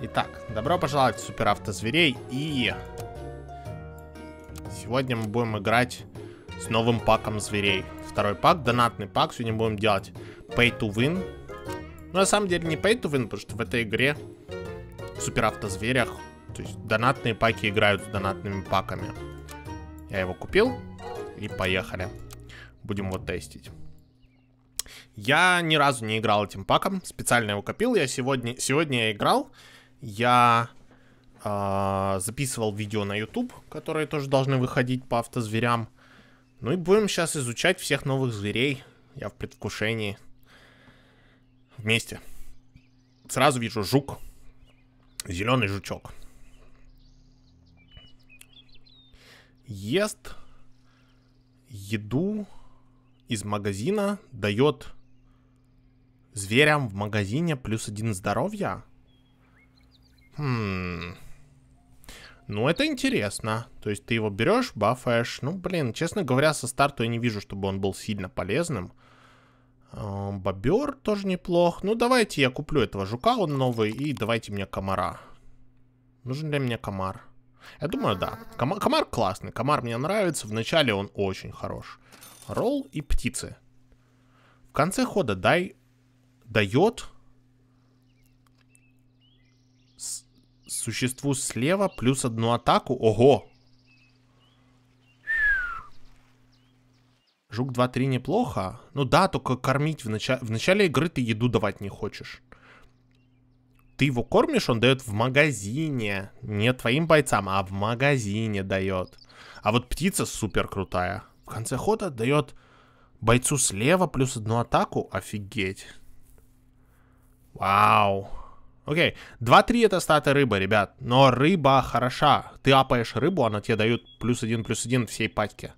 Итак, добро пожаловать в Суперавто Зверей и... Сегодня мы будем играть с новым паком зверей. Второй пак, донатный пак. Сегодня будем делать Pay to Win. Но ну, на самом деле не Pay to Win, потому что в этой игре, в Суперавто Зверях, то есть донатные паки играют с донатными паками. Я его купил и поехали. Будем его тестить. Я ни разу не играл этим паком, специально его копил. Я сегодня, сегодня я играл, я э, записывал видео на YouTube, которые тоже должны выходить по автозверям. Ну и будем сейчас изучать всех новых зверей. Я в предвкушении. Вместе. Сразу вижу жук. Зеленый жучок. Ест еду из магазина, дает зверям в магазине плюс один здоровья. Хм. Ну, это интересно. То есть ты его берешь, бафаешь. Ну, блин, честно говоря, со старту я не вижу, чтобы он был сильно полезным. А, бобер тоже неплох. Ну, давайте я куплю этого жука, он новый, и давайте мне комара. Нужен ли мне комар? Я думаю, да. Комар, комар классный, комар мне нравится. Вначале он очень хорош. Ролл и птицы. В конце хода дай... Дает Существу слева плюс одну атаку. Ого! Жук 2-3 неплохо. Ну да, только кормить в, начале в начале игры ты еду давать не хочешь. Ты его кормишь, он дает в магазине. Не твоим бойцам, а в магазине дает. А вот птица супер крутая. В конце хода дает бойцу слева плюс одну атаку. Офигеть. Вау. Окей, 2-3 это статы рыбы, ребят. Но рыба хороша. Ты апаешь рыбу, она тебе дает плюс один, плюс один всей пачке.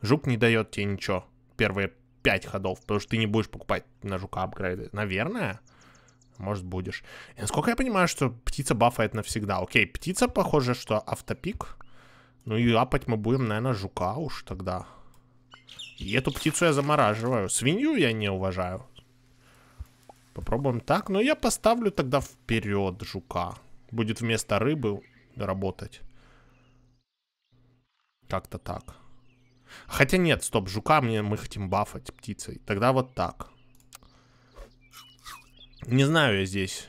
Жук не дает тебе ничего. Первые 5 ходов, потому что ты не будешь покупать на жука апгрейды. Наверное. Может, будешь. И насколько я понимаю, что птица бафает навсегда. Окей, птица, похоже, что автопик. Ну и апать мы будем, наверное, жука уж тогда. И эту птицу я замораживаю. Свинью я не уважаю. Попробуем так. Но я поставлю тогда вперед жука. Будет вместо рыбы работать. Как-то так. Хотя нет, стоп, жука мне мы хотим бафать птицей. Тогда вот так. Не знаю я здесь,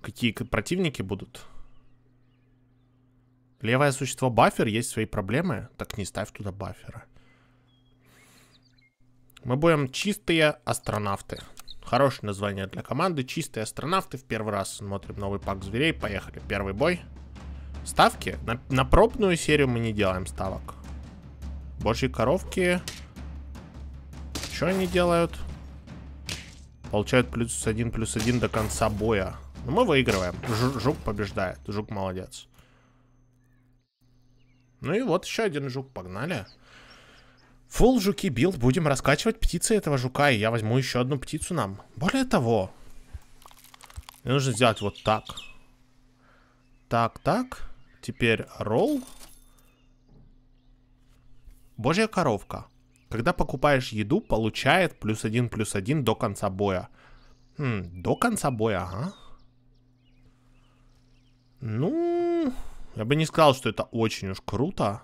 какие противники будут. Левое существо бафер, есть свои проблемы. Так не ставь туда бафера. Мы будем чистые астронавты. Хорошее название для команды. Чистые астронавты. В первый раз смотрим новый пак зверей. Поехали. Первый бой. Ставки. На, на пробную серию мы не делаем ставок. Божьи коровки. Что они делают? Получают плюс один, плюс один до конца боя. Но мы выигрываем. Ж жук побеждает. Жук молодец. Ну и вот еще один жук. Погнали. Фул жуки билд, будем раскачивать птицы этого жука, и я возьму еще одну птицу нам. Более того, мне нужно сделать вот так. Так, так. Теперь ролл. Божья коровка. Когда покупаешь еду, получает плюс один, плюс один до конца боя. Хм, до конца боя, ага. Ну, я бы не сказал, что это очень уж круто.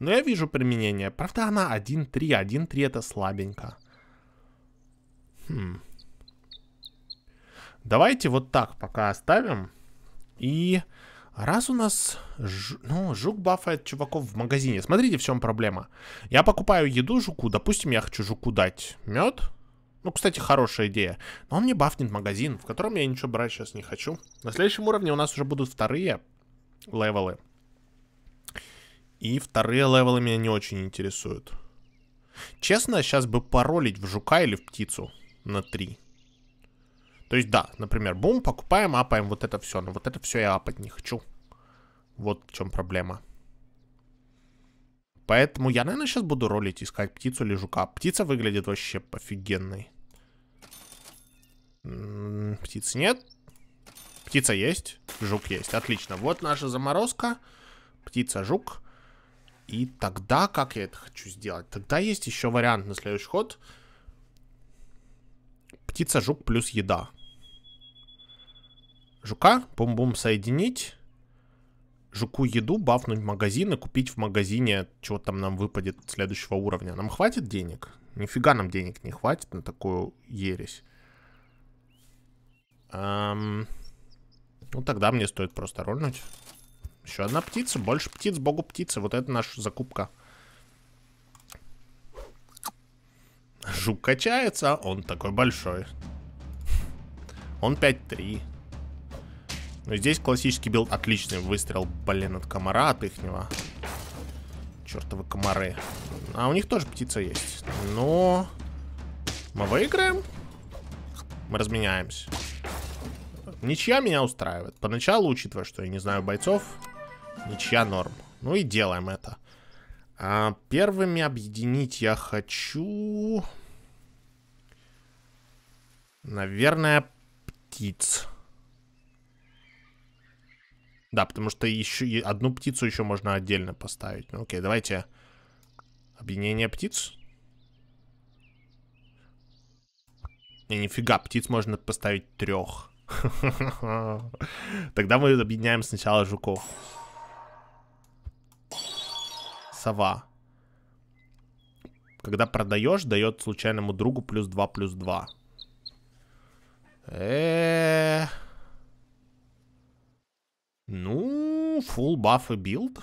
Но я вижу применение. Правда, она 1-3. 1-3 это слабенько. Хм. Давайте вот так пока оставим. И раз у нас ж... ну, жук бафает чуваков в магазине. Смотрите, в чем проблема. Я покупаю еду жуку. Допустим, я хочу жуку дать мед. Ну, кстати, хорошая идея. Но он мне бафнет магазин, в котором я ничего брать сейчас не хочу. На следующем уровне у нас уже будут вторые левелы. И вторые левелы меня не очень интересуют. Честно, сейчас бы паролить в жука или в птицу на 3. То есть, да, например, бум, покупаем, апаем вот это все. Но вот это все я апать не хочу. Вот в чем проблема. Поэтому я, наверное, сейчас буду ролить, искать птицу или жука. Птица выглядит вообще офигенной. М-м, птицы нет. Птица есть, жук есть. Отлично. Вот наша заморозка. Птица, жук. И тогда, как я это хочу сделать? Тогда есть еще вариант на следующий ход. Птица, жук плюс еда. Жука, бум-бум, соединить. Жуку еду, бафнуть в магазин и купить в магазине, чего там нам выпадет следующего уровня. Нам хватит денег? Нифига нам денег не хватит на такую ересь. Эм... Ну, тогда мне стоит просто рольнуть. Еще одна птица. Больше птиц, богу птицы. Вот это наша закупка. Жук качается, а он такой большой. Он 5-3. Ну, здесь классический билд. Отличный выстрел, блин, от комара, от ихнего. Чертовы комары. А у них тоже птица есть. Но... Мы выиграем. Мы разменяемся. Ничья меня устраивает. Поначалу, учитывая, что я не знаю бойцов, Ничья норм. Ну и делаем это. А первыми объединить я хочу... Наверное, птиц. Да, потому что еще одну птицу еще можно отдельно поставить. Ну, окей, давайте объединение птиц. Не нифига, птиц можно поставить трех. Тогда мы объединяем сначала жуков сова. Когда продаешь, дает случайному другу плюс 2, плюс 2. Э Ну, full баф и билд.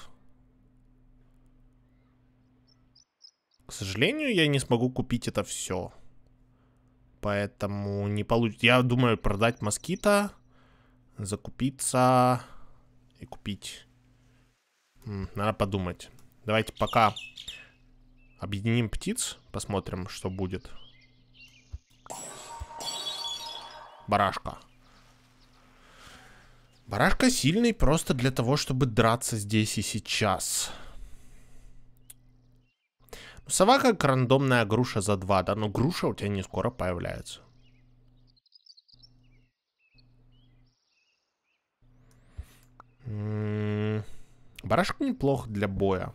К сожалению, я не смогу купить это все. Поэтому не получится. Я думаю продать москита, закупиться и купить. Надо подумать. Давайте пока объединим птиц. Посмотрим, что будет. Барашка. Барашка сильный просто для того, чтобы драться здесь и сейчас. Ну, Сова как рандомная груша за два, да? Но ну, груша у тебя не скоро появляется. М-м-м. Барашка неплох для боя.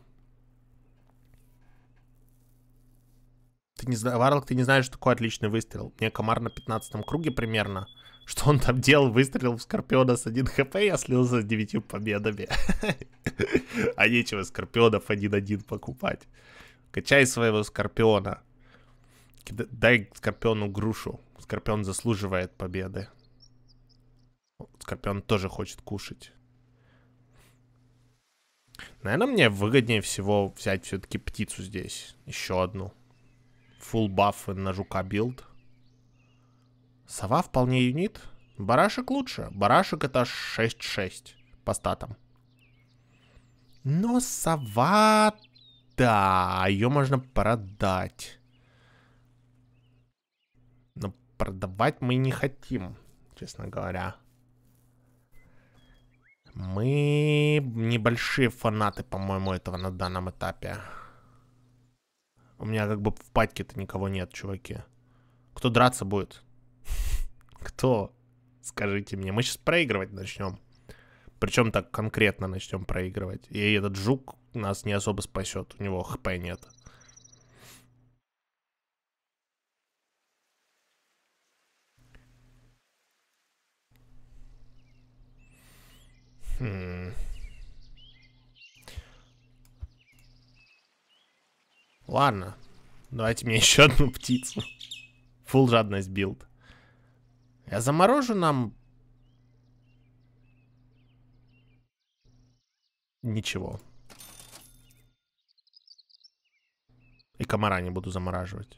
ты не знаешь, Варлок, ты не знаешь, что такое отличный выстрел. Мне комар на 15 круге примерно, что он там делал, выстрелил в Скорпиона с 1 хп, я слился с 9 победами. А нечего Скорпионов 1-1 покупать. Качай своего Скорпиона. Дай Скорпиону грушу. Скорпион заслуживает победы. Скорпион тоже хочет кушать. Наверное, мне выгоднее всего взять все-таки птицу здесь. Еще одну. Фул баффы на жука билд. Сова вполне юнит. Барашек лучше. Барашек это 6-6 по статам. Но сова... Да, ее можно продать. Но продавать мы не хотим, честно говоря. Мы небольшие фанаты, по-моему, этого на данном этапе. У меня как бы в патьке-то никого нет, чуваки. Кто драться будет? Кто? Скажите мне. Мы сейчас проигрывать начнем. Причем так конкретно начнем проигрывать. И этот жук нас не особо спасет. У него хп нет. Хм. Ладно. Давайте мне еще одну птицу. Фул жадность билд. Я заморожу нам... Ничего. И комара не буду замораживать.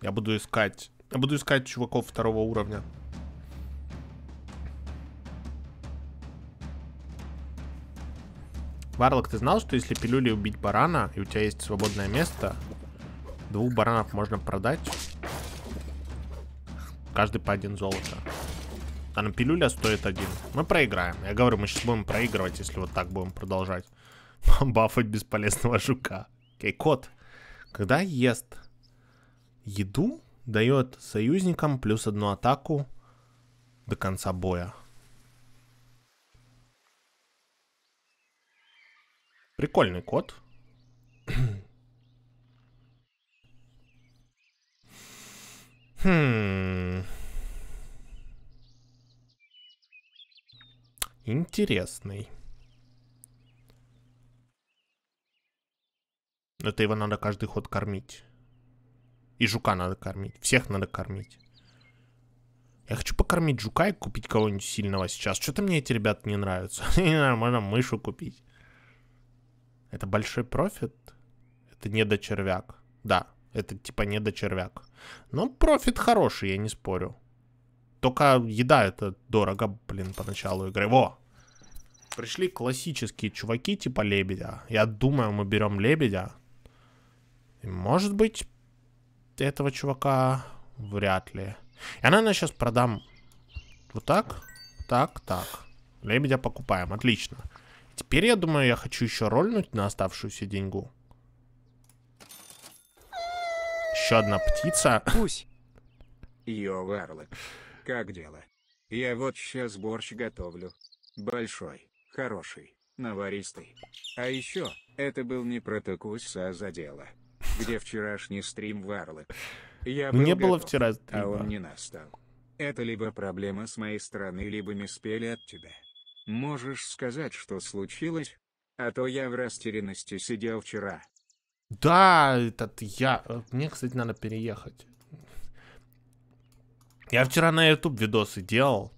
Я буду искать... Я буду искать чуваков второго уровня. Варлок, ты знал, что если пилюли убить барана, и у тебя есть свободное место, двух баранов можно продать? Каждый по один золото. А на пилюля стоит один. Мы проиграем. Я говорю, мы сейчас будем проигрывать, если вот так будем продолжать. Бафать бесполезного жука. Окей, кот. Когда ест еду, дает союзникам плюс одну атаку до конца боя. Прикольный код. хм. Интересный. Это его надо каждый ход кормить. И жука надо кормить. Всех надо кормить. Я хочу покормить жука и купить кого-нибудь сильного сейчас. Что-то мне эти ребята не нравятся. Нормально мышу купить. Это большой профит? Это не до червяк. Да, это типа не до червяк. Но профит хороший, я не спорю. Только еда это дорого, блин, поначалу игры. Во! Пришли классические чуваки типа лебедя. Я думаю, мы берем лебедя. И, может быть, этого чувака вряд ли. Я, наверное, сейчас продам вот так, так, так. Лебедя покупаем, отлично. Теперь, я думаю, я хочу еще рольнуть на оставшуюся деньгу. Еще одна птица. Пусть. Йо, Варлок, как дело? Я вот сейчас борщ готовлю. Большой, хороший, наваристый. А еще, это был не протокус, а за дело. Где вчерашний стрим Варлок? Я был не было вчера стрима. а он не настал. Это либо проблема с моей стороны, либо мы спели от тебя. Можешь сказать, что случилось? А то я в растерянности сидел вчера. Да, этот я... Мне, кстати, надо переехать. Я вчера на YouTube видосы делал.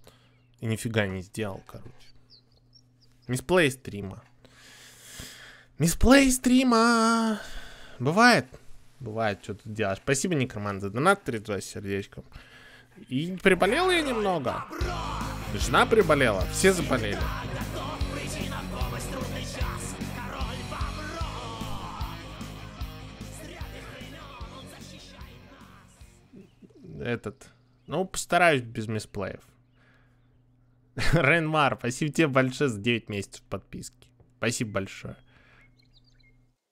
И нифига не сделал, короче. Мисплей стрима. Мисплей стрима. Бывает. Бывает, что ты делаешь. Спасибо, Некроман, за донат 32 сердечком. И приболел я немного. Добро! Жена приболела, все заболели. Этот. Ну, постараюсь без мисплеев. Ренмар, спасибо тебе большое за 9 месяцев подписки. Спасибо большое.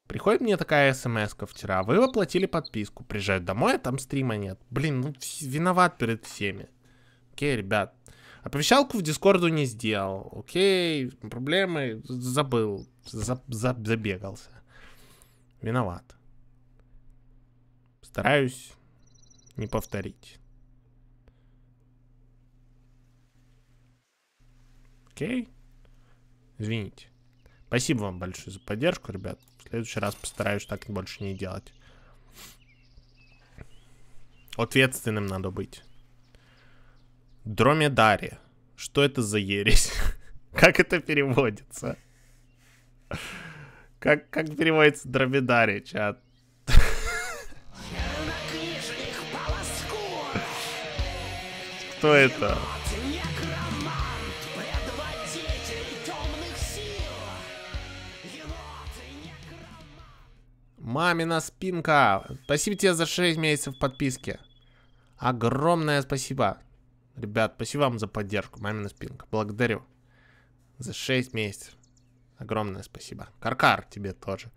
Приходит мне такая смс вчера. Вы воплотили подписку. Приезжают домой, а там стрима нет. Блин, ну виноват перед всеми. Окей, ребят, Оповещалку а в Дискорду не сделал. Окей, проблемы, забыл, за, за, забегался. Виноват. Стараюсь не повторить. Окей. Извините. Спасибо вам большое за поддержку, ребят. В следующий раз постараюсь так больше не делать. Ответственным надо быть. Дромедари. Что это за ересь? Как это переводится? Как, как переводится дромедари, чат? Кто это? Мамина спинка. Спасибо тебе за 6 месяцев подписки. Огромное спасибо. Ребят, спасибо вам за поддержку. Мамина спинка. Благодарю. За 6 месяцев. Огромное спасибо. Каркар тебе тоже.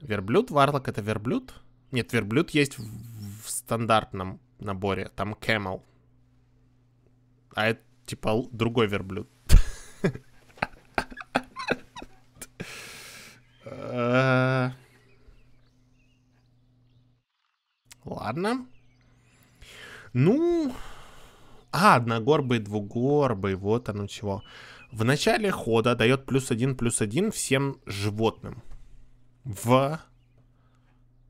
Верблюд, варлок это верблюд? Нет, верблюд есть в, в стандартном наборе. Там camel. А это типа другой верблюд. Э. Ладно. Ну, а, одногорбый, двугорбый, вот оно чего. В начале хода дает плюс один, плюс один всем животным. В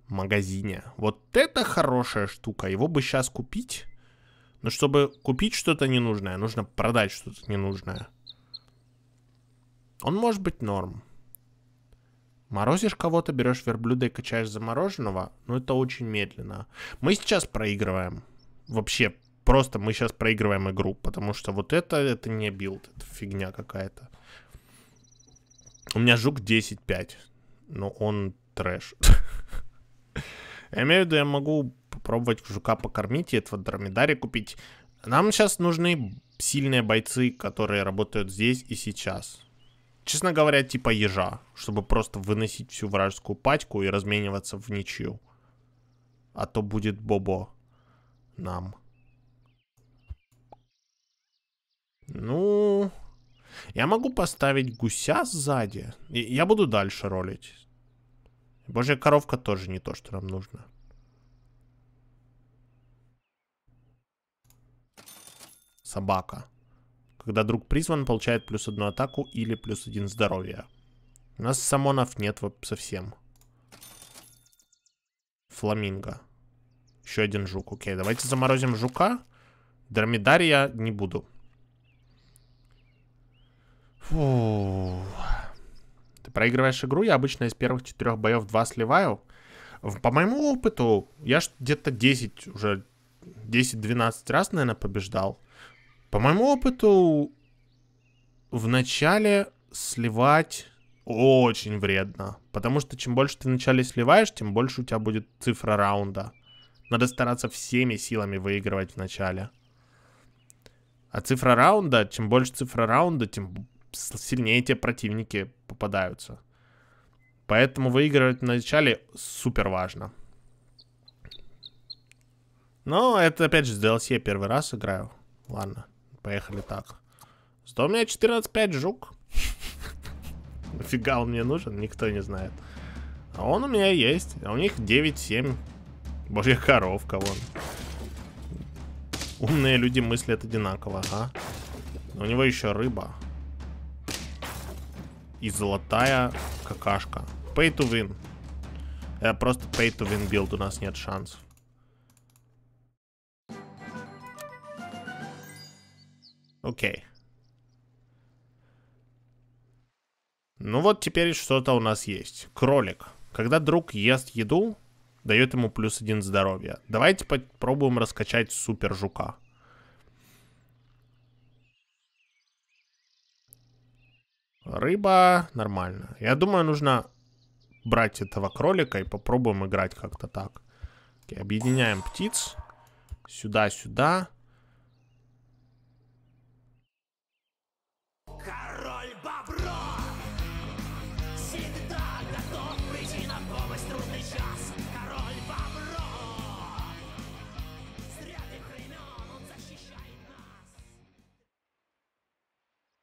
магазине. Вот это хорошая штука. Его бы сейчас купить. Но чтобы купить что-то ненужное, нужно продать что-то ненужное. Он может быть норм. Морозишь кого-то, берешь верблюда и качаешь замороженного, но это очень медленно. Мы сейчас проигрываем вообще просто мы сейчас проигрываем игру, потому что вот это, это не билд, это фигня какая-то. У меня жук 10-5, но он трэш. Я имею в виду, я могу попробовать жука покормить и этого дромедари купить. Нам сейчас нужны сильные бойцы, которые работают здесь и сейчас. Честно говоря, типа ежа, чтобы просто выносить всю вражескую пачку и размениваться в ничью. А то будет бобо нам. Ну, я могу поставить гуся сзади. И я буду дальше ролить. Божья коровка тоже не то, что нам нужно. Собака. Когда друг призван, получает плюс одну атаку или плюс один здоровье. У нас самонов нет совсем. Фламинго. Еще один жук. Окей, давайте заморозим жука. Дормидария не буду. Фу. Ты проигрываешь игру, я обычно из первых четырех боев два сливаю. По моему опыту, я где-то 10, уже 10-12 раз, наверное, побеждал. По моему опыту, в начале сливать очень вредно. Потому что чем больше ты в начале сливаешь, тем больше у тебя будет цифра раунда. Надо стараться всеми силами выигрывать в начале. А цифра раунда, чем больше цифра раунда, тем сильнее те противники попадаются. Поэтому выигрывать в начале супер важно. Но это опять же с DLC я первый раз играю. Ладно, поехали так. Что у меня 14.5 жук? Нафига он мне нужен, никто не знает. А он у меня есть. А у них 9-7. Божьих коровка, кого он. Умные люди мыслят одинаково, а? у него еще рыба. И золотая какашка. Pay to win. Э, просто pay to win билд, у нас нет шансов. Окей. Okay. Ну вот теперь что-то у нас есть. Кролик. Когда друг ест еду, дает ему плюс один здоровья. Давайте попробуем раскачать супер жука. Рыба, нормально. Я думаю, нужно брать этого кролика и попробуем играть как-то так. Окей, объединяем птиц. Сюда, сюда.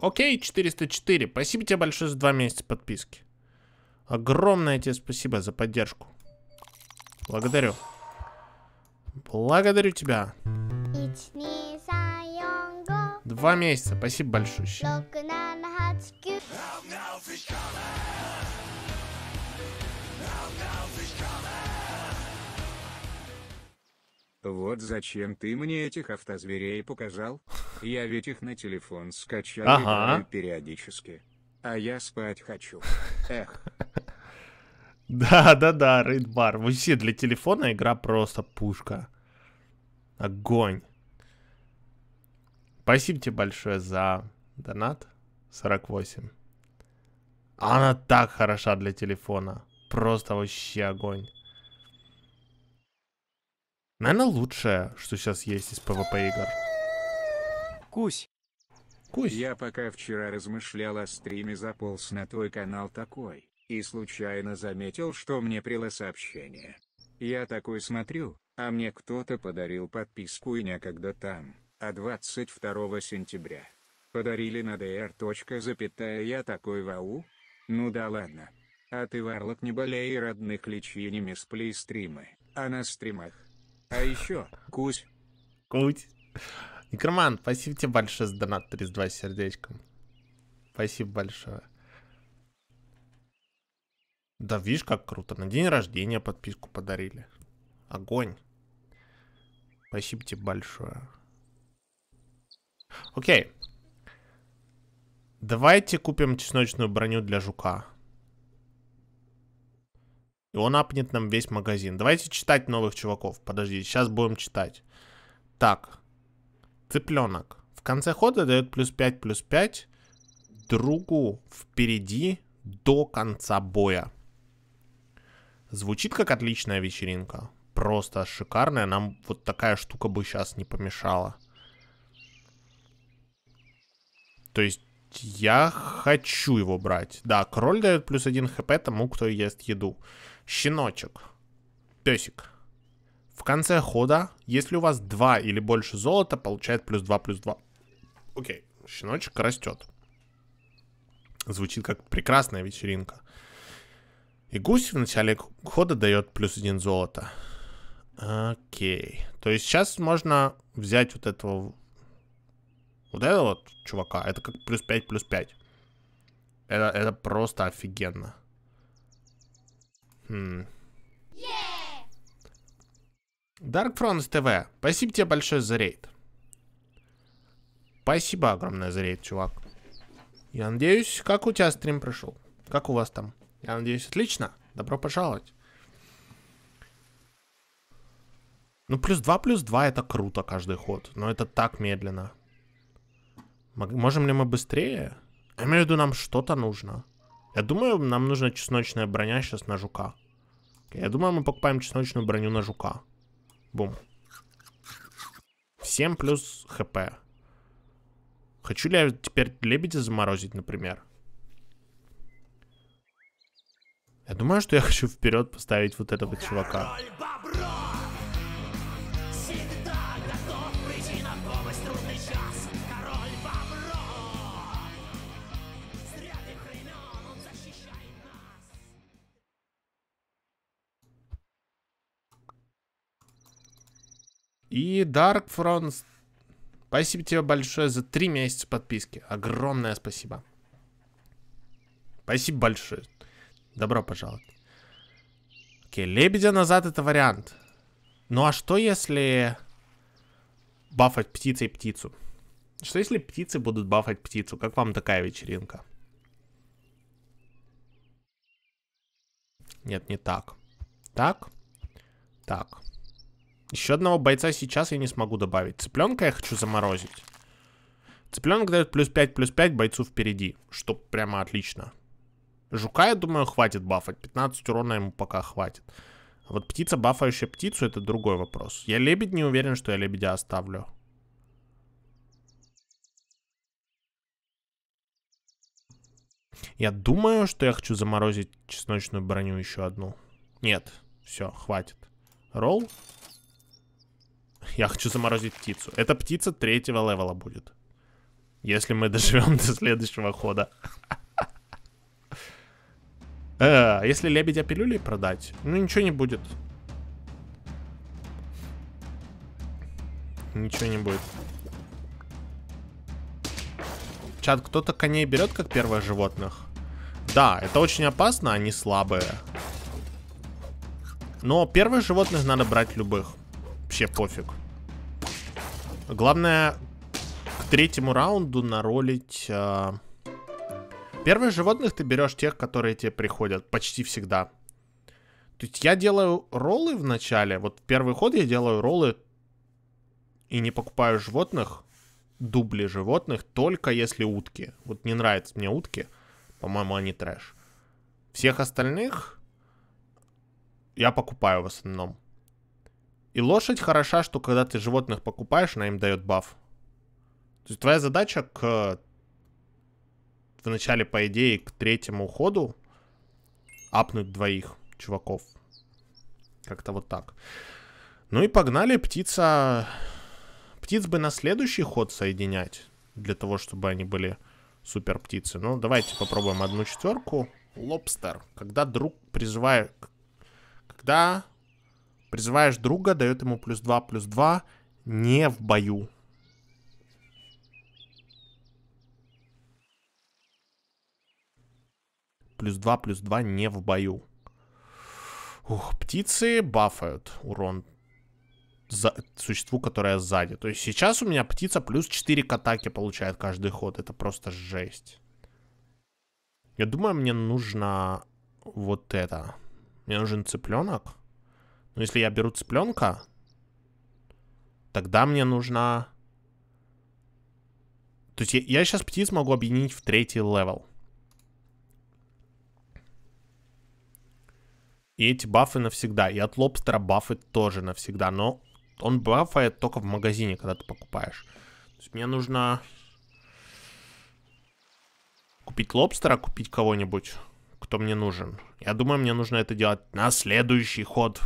Окей, 404. Спасибо тебе большое за два месяца подписки. Огромное тебе спасибо за поддержку. Благодарю. Благодарю тебя. Два месяца. Спасибо большое. Вот зачем ты мне этих автозверей показал? Я ведь их на телефон скачал ага. периодически. А я спать хочу. Эх. Да, да, да, Рейдбар. Вообще для телефона игра просто пушка. Огонь. Спасибо тебе большое за донат. 48. Она так хороша для телефона. Просто вообще огонь. Наверное, лучшее, что сейчас есть из PvP игр. Кусь. Кусь. Я пока вчера размышлял о стриме, заполз на твой канал такой, и случайно заметил, что мне прило сообщение. Я такой смотрю, а мне кто-то подарил подписку и некогда там, а 22 сентября. Подарили на dr. запятая я такой вау? Ну да ладно. А ты, Варлок, не болей родных лечениями с плейстримы, а на стримах. А еще Кусь. Куть. Некроман, спасибо тебе большое за донат 32 с сердечком. Спасибо большое. Да видишь, как круто. На день рождения подписку подарили. Огонь. Спасибо тебе большое. Окей. Давайте купим чесночную броню для жука. И он апнет нам весь магазин. Давайте читать новых чуваков. Подожди, сейчас будем читать. Так. Цыпленок. В конце хода дает плюс 5, плюс 5 другу впереди до конца боя. Звучит как отличная вечеринка. Просто шикарная. Нам вот такая штука бы сейчас не помешала. То есть я хочу его брать. Да, кроль дает плюс один хп тому, кто ест еду. Щеночек. Песик. В конце хода, если у вас 2 или больше золота, получает плюс 2, плюс 2. Окей, щеночек растет. Звучит как прекрасная вечеринка. И гусь в начале хода дает плюс 1 золото. Окей. То есть сейчас можно взять вот этого... Вот этого вот чувака. Это как плюс 5, плюс 5. Это, это просто офигенно. Хм. Yeah! Dark Fronts спасибо тебе большое за рейд. Спасибо огромное за рейд, чувак. Я надеюсь, как у тебя стрим прошел? Как у вас там? Я надеюсь, отлично. Добро пожаловать. Ну, плюс 2, плюс 2 это круто каждый ход, но это так медленно. Можем ли мы быстрее? Я имею в виду, нам что-то нужно. Я думаю, нам нужна чесночная броня сейчас на жука. Я думаю, мы покупаем чесночную броню на жука. Бум. 7 плюс хп. Хочу ли я теперь лебедя заморозить, например? Я думаю, что я хочу вперед поставить вот этого чувака. И Dark Front. Спасибо тебе большое за три месяца подписки. Огромное спасибо. Спасибо большое. Добро пожаловать. Окей, лебедя назад это вариант. Ну а что если бафать птицей птицу? Что если птицы будут бафать птицу? Как вам такая вечеринка? Нет, не так. Так. Так. Еще одного бойца сейчас я не смогу добавить. Цыпленка я хочу заморозить. Цыпленок дает плюс 5, плюс 5 бойцу впереди, что прямо отлично. Жука, я думаю, хватит бафать. 15 урона ему пока хватит. А вот птица, бафающая птицу, это другой вопрос. Я лебедь не уверен, что я лебедя оставлю. Я думаю, что я хочу заморозить чесночную броню еще одну. Нет, все, хватит. Ролл. Я хочу заморозить птицу. Эта птица третьего левела будет. Если мы доживем до следующего хода. Э, если лебедя пилюли продать, ну ничего не будет. Ничего не будет. Чат, кто-то коней берет как первых животных? Да, это очень опасно, они слабые. Но первых животных надо брать любых вообще пофиг. Главное, к третьему раунду наролить... Э... Первых животных ты берешь тех, которые тебе приходят почти всегда. То есть я делаю роллы в начале. Вот первый ход я делаю роллы и не покупаю животных, дубли животных, только если утки. Вот не нравятся мне утки. По-моему, они трэш. Всех остальных я покупаю в основном. И лошадь хороша, что когда ты животных покупаешь, она им дает баф. То есть твоя задача к... В начале, по идее, к третьему ходу апнуть двоих чуваков. Как-то вот так. Ну и погнали, птица... Птиц бы на следующий ход соединять, для того, чтобы они были супер птицы. Ну, давайте попробуем одну четверку. Лобстер. Когда друг призывает... Когда Призываешь друга, дает ему плюс 2, плюс 2. Не в бою. Плюс 2, плюс 2 не в бою. Ух, птицы бафают урон за, существу, которое сзади. То есть сейчас у меня птица плюс 4 к атаке получает каждый ход. Это просто жесть. Я думаю, мне нужно вот это. Мне нужен цыпленок. Но ну, если я беру цыпленка, тогда мне нужна... То есть я, я сейчас птиц могу объединить в третий левел. И эти бафы навсегда. И от лобстера бафы тоже навсегда. Но он бафает только в магазине, когда ты покупаешь. То есть мне нужно купить лобстера, купить кого-нибудь, кто мне нужен. Я думаю, мне нужно это делать на следующий ход.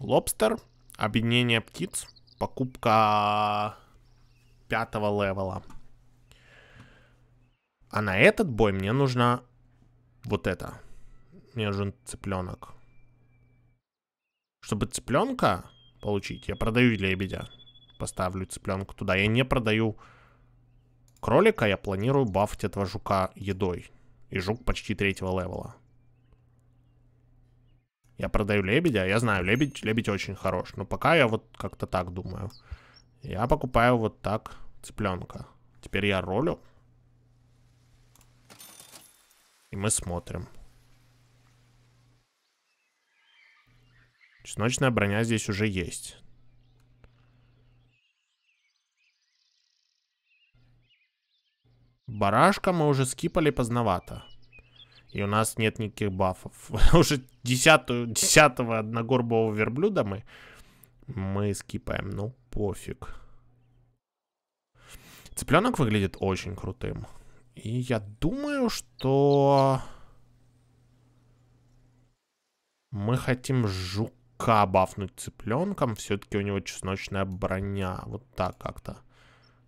Лобстер, объединение птиц, покупка пятого левела. А на этот бой мне нужна вот это. Мне нужен цыпленок. Чтобы цыпленка получить, я продаю лебедя. Поставлю цыпленку туда. Я не продаю кролика, я планирую бафать этого жука едой. И жук почти третьего левела. Я продаю лебедя, я знаю, лебедь, лебедь очень хорош. Но пока я вот как-то так думаю. Я покупаю вот так цыпленка. Теперь я ролю. И мы смотрим. Чесночная броня здесь уже есть. Барашка мы уже скипали поздновато. И у нас нет никаких бафов. Уже 10, 10 одногорбового верблюда мы, мы скипаем. Ну, пофиг. Цыпленок выглядит очень крутым. И я думаю, что... Мы хотим жука бафнуть цыпленком. Все-таки у него чесночная броня. Вот так как-то.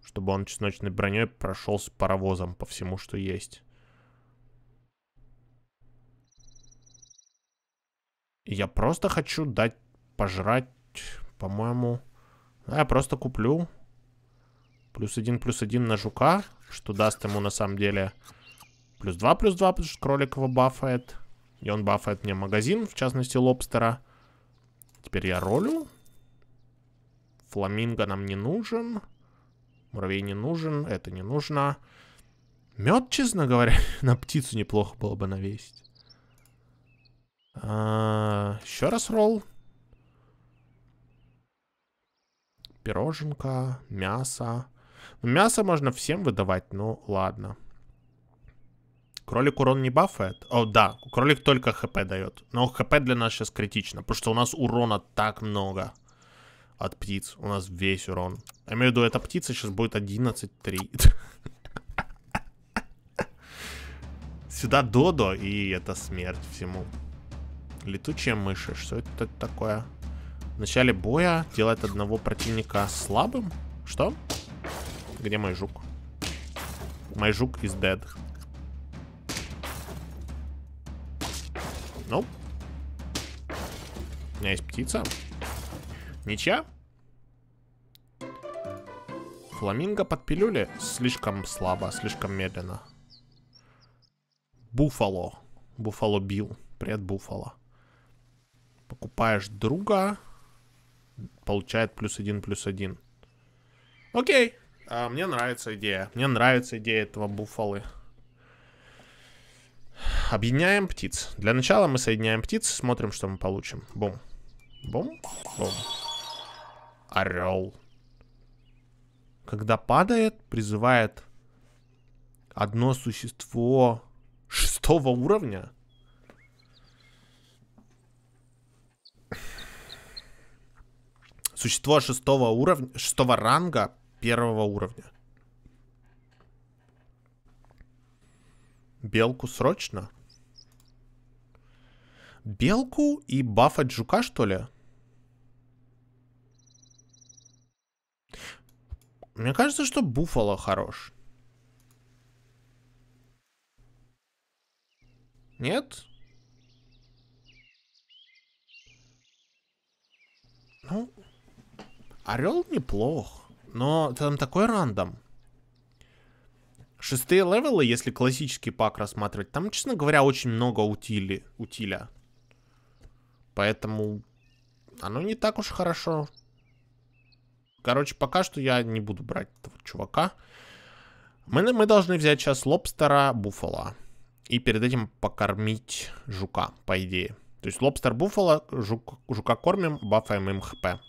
Чтобы он чесночной броней прошел с паровозом по всему, что есть. Я просто хочу дать пожрать, по-моему. А я просто куплю. Плюс один, плюс один на жука, что даст ему на самом деле плюс два, плюс два, потому что кролик его бафает. И он бафает мне магазин, в частности лобстера. Теперь я ролю. Фламинго нам не нужен. Муравей не нужен, это не нужно. Мед, честно говоря, на птицу неплохо было бы навесить. А, еще раз ролл. Пироженка, мясо. Ну, мясо можно всем выдавать, ну ладно. Кролик урон не бафает? О, да, кролик только хп дает. Но хп для нас сейчас критично, потому что у нас урона так много от птиц. У нас весь урон. Я имею в виду, эта птица сейчас будет 11-3. Сюда Додо, и это смерть всему. Летучие мыши. Что это такое? В начале боя делает одного противника слабым? Что? Где мой жук? Мой жук is dead. Ну. Nope. У меня есть птица. Ничья. Фламинго под пилюли. Слишком слабо, слишком медленно. Буфало. Буфало бил. Привет, буфало. Покупаешь друга, получает плюс один, плюс один. Окей, а, мне нравится идея. Мне нравится идея этого буфалы. Объединяем птиц. Для начала мы соединяем птиц, смотрим, что мы получим. Бум. Бум. Бум. Орел. Когда падает, призывает одно существо шестого уровня. существо шестого уровня, шестого ранга первого уровня. Белку срочно. Белку и бафать жука, что ли? Мне кажется, что Буффало хорош. Нет? Ну, Орел неплох, но там такой рандом. Шестые левелы, если классический пак рассматривать, там, честно говоря, очень много утили, утиля. Поэтому оно не так уж хорошо. Короче, пока что я не буду брать этого чувака. Мы, мы должны взять сейчас лобстера буфала. И перед этим покормить жука, по идее. То есть лобстер буфала, жук, жука кормим, бафаем им хп.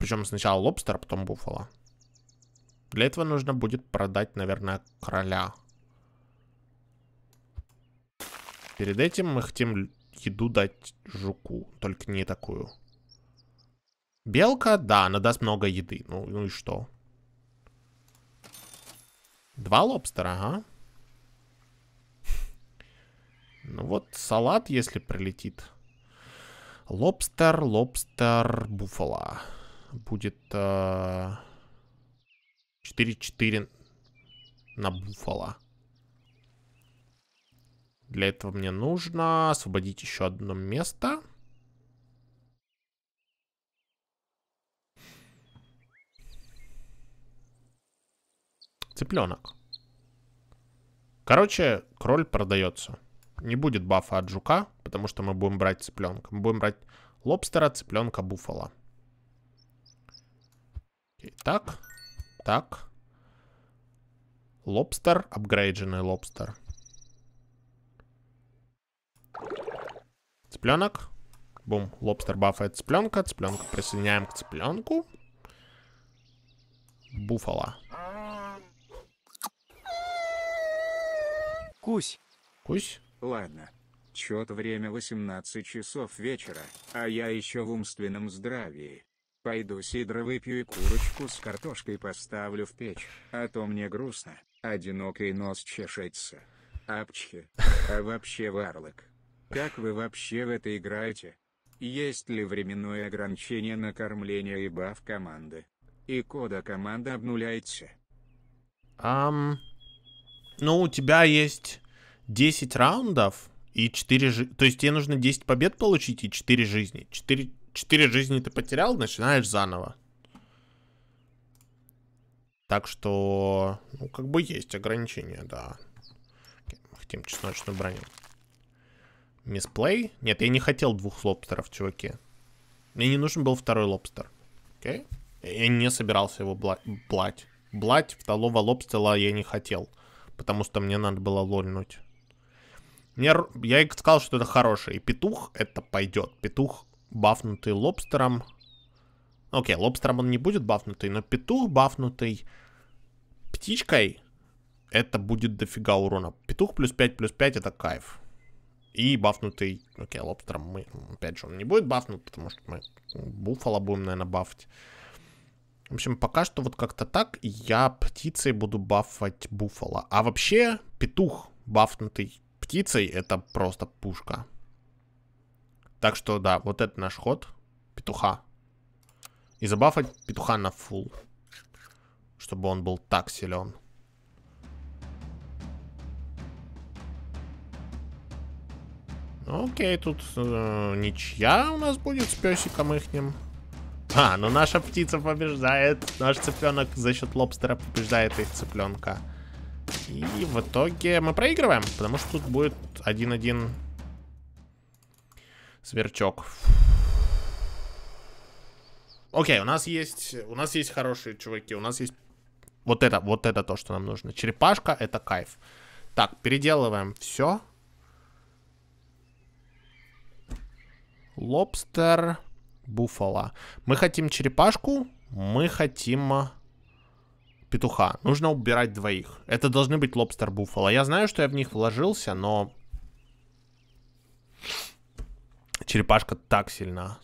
Причем сначала лобстер, а потом буффало. Для этого нужно будет продать, наверное, короля. Перед этим мы хотим еду дать жуку, только не такую. Белка, да, она даст много еды. Ну, ну и что? Два лобстера, ага. Ну вот салат, если прилетит. Лобстер, лобстер, буфало будет 4-4 а, на буфала. Для этого мне нужно освободить еще одно место. Цыпленок. Короче, кроль продается. Не будет бафа от жука, потому что мы будем брать цыпленка. Мы будем брать лобстера, цыпленка, буфала. Так, так. Лобстер, апгрейдженный лобстер. Цыпленок. Бум, лобстер бафает цыпленка. Цыпленка присоединяем к цыпленку. Буфала. Кусь. Кусь. Ладно. Чет время 18 часов вечера, а я еще в умственном здравии. Пойду сидро выпью и курочку с картошкой поставлю в печь, а то мне грустно, одинокий нос чешется. Апчхи, а вообще варлок. Как вы вообще в это играете? Есть ли временное ограничение на кормление и баф команды? И кода команда обнуляется? Um, ну, у тебя есть 10 раундов и 4 жизни. То есть тебе нужно 10 побед получить и 4 жизни. 4, 4 жизни ты потерял, начинаешь заново. Так что, ну, как бы есть ограничения, да. хотим чесночную броню. Мисплей? Нет, я не хотел двух лобстеров, чуваки. Мне не нужен был второй лобстер. Окей? Okay? Я не собирался его бла блать. Блать второго лобстера я не хотел. Потому что мне надо было лольнуть. Мне, я и сказал, что это хороший. И петух это пойдет. Петух бафнутый лобстером. Окей, лобстером он не будет бафнутый, но петух бафнутый птичкой, это будет дофига урона. Петух плюс 5 плюс 5 это кайф. И бафнутый, окей, лобстером мы, опять же, он не будет бафнут, потому что мы буфала будем, наверное, бафить. В общем, пока что вот как-то так я птицей буду бафать буфала, А вообще, петух бафнутый птицей, это просто пушка. Так что, да, вот это наш ход. Петуха. И забафать петуха на фул. Чтобы он был так силен. Окей, тут э, ничья у нас будет с песиком ихним. А, ну наша птица побеждает. Наш цыпленок за счет лобстера побеждает их цыпленка. И в итоге мы проигрываем, потому что тут будет 1-1 Сверчок. Окей, okay, у нас есть... У нас есть хорошие чуваки. У нас есть... Вот это, вот это то, что нам нужно. Черепашка — это кайф. Так, переделываем все. Лобстер, буфала. Мы хотим черепашку, мы хотим а, петуха. Нужно убирать двоих. Это должны быть лобстер буфала. Я знаю, что я в них вложился, но черепашка так сильна.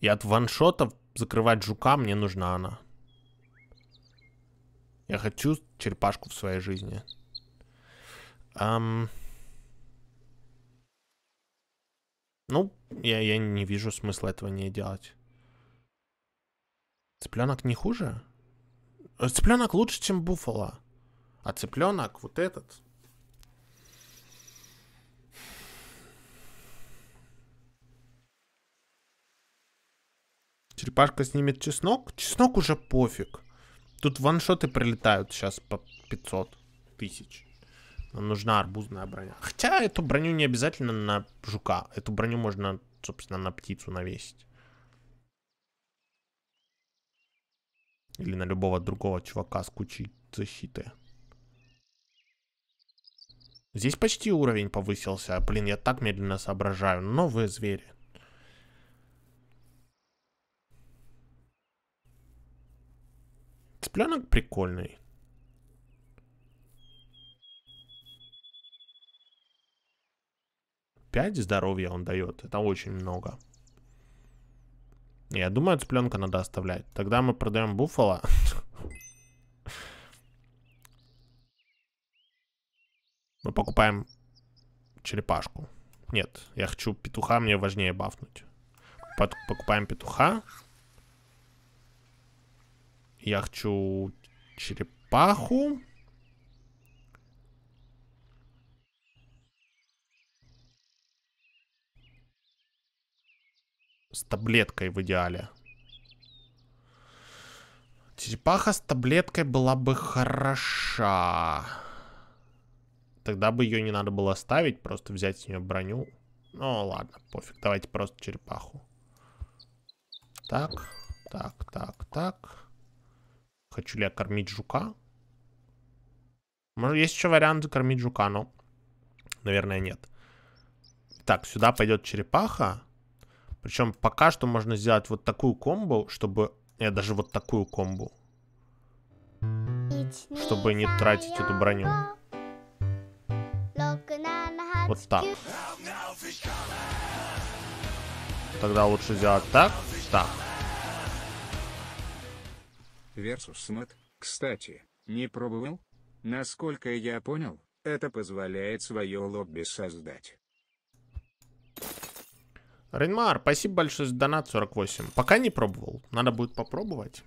И от ваншотов закрывать жука мне нужна она. Я хочу черепашку в своей жизни. Um... Ну, я, я не вижу смысла этого не делать. Цыпленок не хуже? Э, цыпленок лучше, чем буфало. А цыпленок вот этот Черепашка снимет чеснок. Чеснок уже пофиг. Тут ваншоты прилетают сейчас по 500 тысяч. Нам нужна арбузная броня. Хотя эту броню не обязательно на жука. Эту броню можно, собственно, на птицу навесить. Или на любого другого чувака с кучей защиты. Здесь почти уровень повысился. Блин, я так медленно соображаю. Новые звери. Цыпленок прикольный. Пять здоровья он дает. Это очень много. Я думаю, цыпленка надо оставлять. Тогда мы продаем буффало. Мы покупаем черепашку. Нет, я хочу петуха, мне важнее бафнуть. покупаем петуха. Я хочу черепаху. С таблеткой в идеале. Черепаха с таблеткой была бы хороша. Тогда бы ее не надо было ставить, просто взять с нее броню. Ну ладно, пофиг, давайте просто черепаху. Так, так, так, так хочу ли я кормить жука. Может, есть еще вариант закормить жука, но, наверное, нет. Так, сюда пойдет черепаха. Причем пока что можно сделать вот такую комбу, чтобы... Я э, даже вот такую комбу. Чтобы не тратить эту броню. Вот так. Тогда лучше сделать так, так versus Mad, кстати, не пробовал? Насколько я понял, это позволяет свое лобби создать. Ренмар, спасибо большое за донат 48. Пока не пробовал, надо будет попробовать.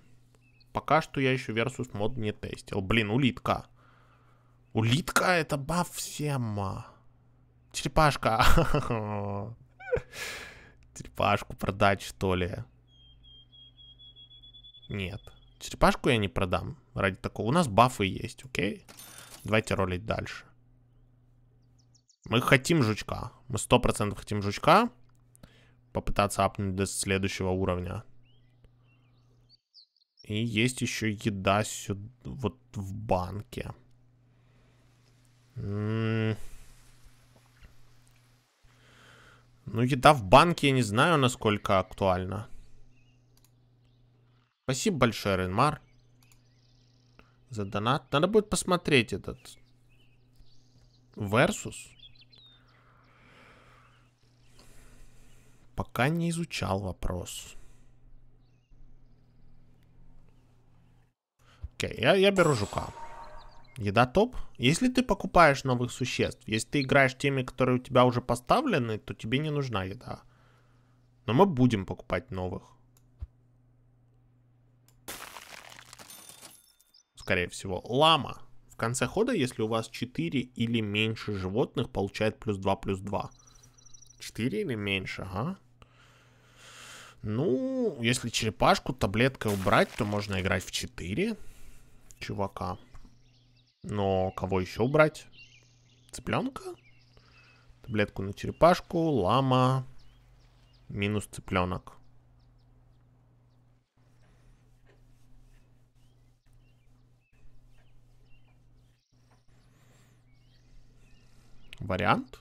Пока что я еще Versus мод не тестил. Блин, улитка. Улитка это баф всем. А. Черепашка. Черепашку продать, что ли? Нет. Черепашку я не продам ради такого. У нас бафы есть, окей? Давайте ролить дальше. Мы хотим жучка. Мы 100% хотим жучка. Попытаться апнуть до следующего уровня. И есть еще еда сюда, вот в банке. М-м. Ну, еда в банке, я не знаю, насколько актуальна. Спасибо большое, Ренмар. За донат. Надо будет посмотреть этот. Версус. Пока не изучал вопрос. Окей, я, я беру жука. Еда топ. Если ты покупаешь новых существ, если ты играешь теми, которые у тебя уже поставлены, то тебе не нужна еда. Но мы будем покупать новых. скорее всего, лама. В конце хода, если у вас 4 или меньше животных, получает плюс 2, плюс 2. 4 или меньше, а Ну, если черепашку таблеткой убрать, то можно играть в 4 чувака. Но кого еще убрать? Цыпленка? Таблетку на черепашку, лама, минус цыпленок. вариант.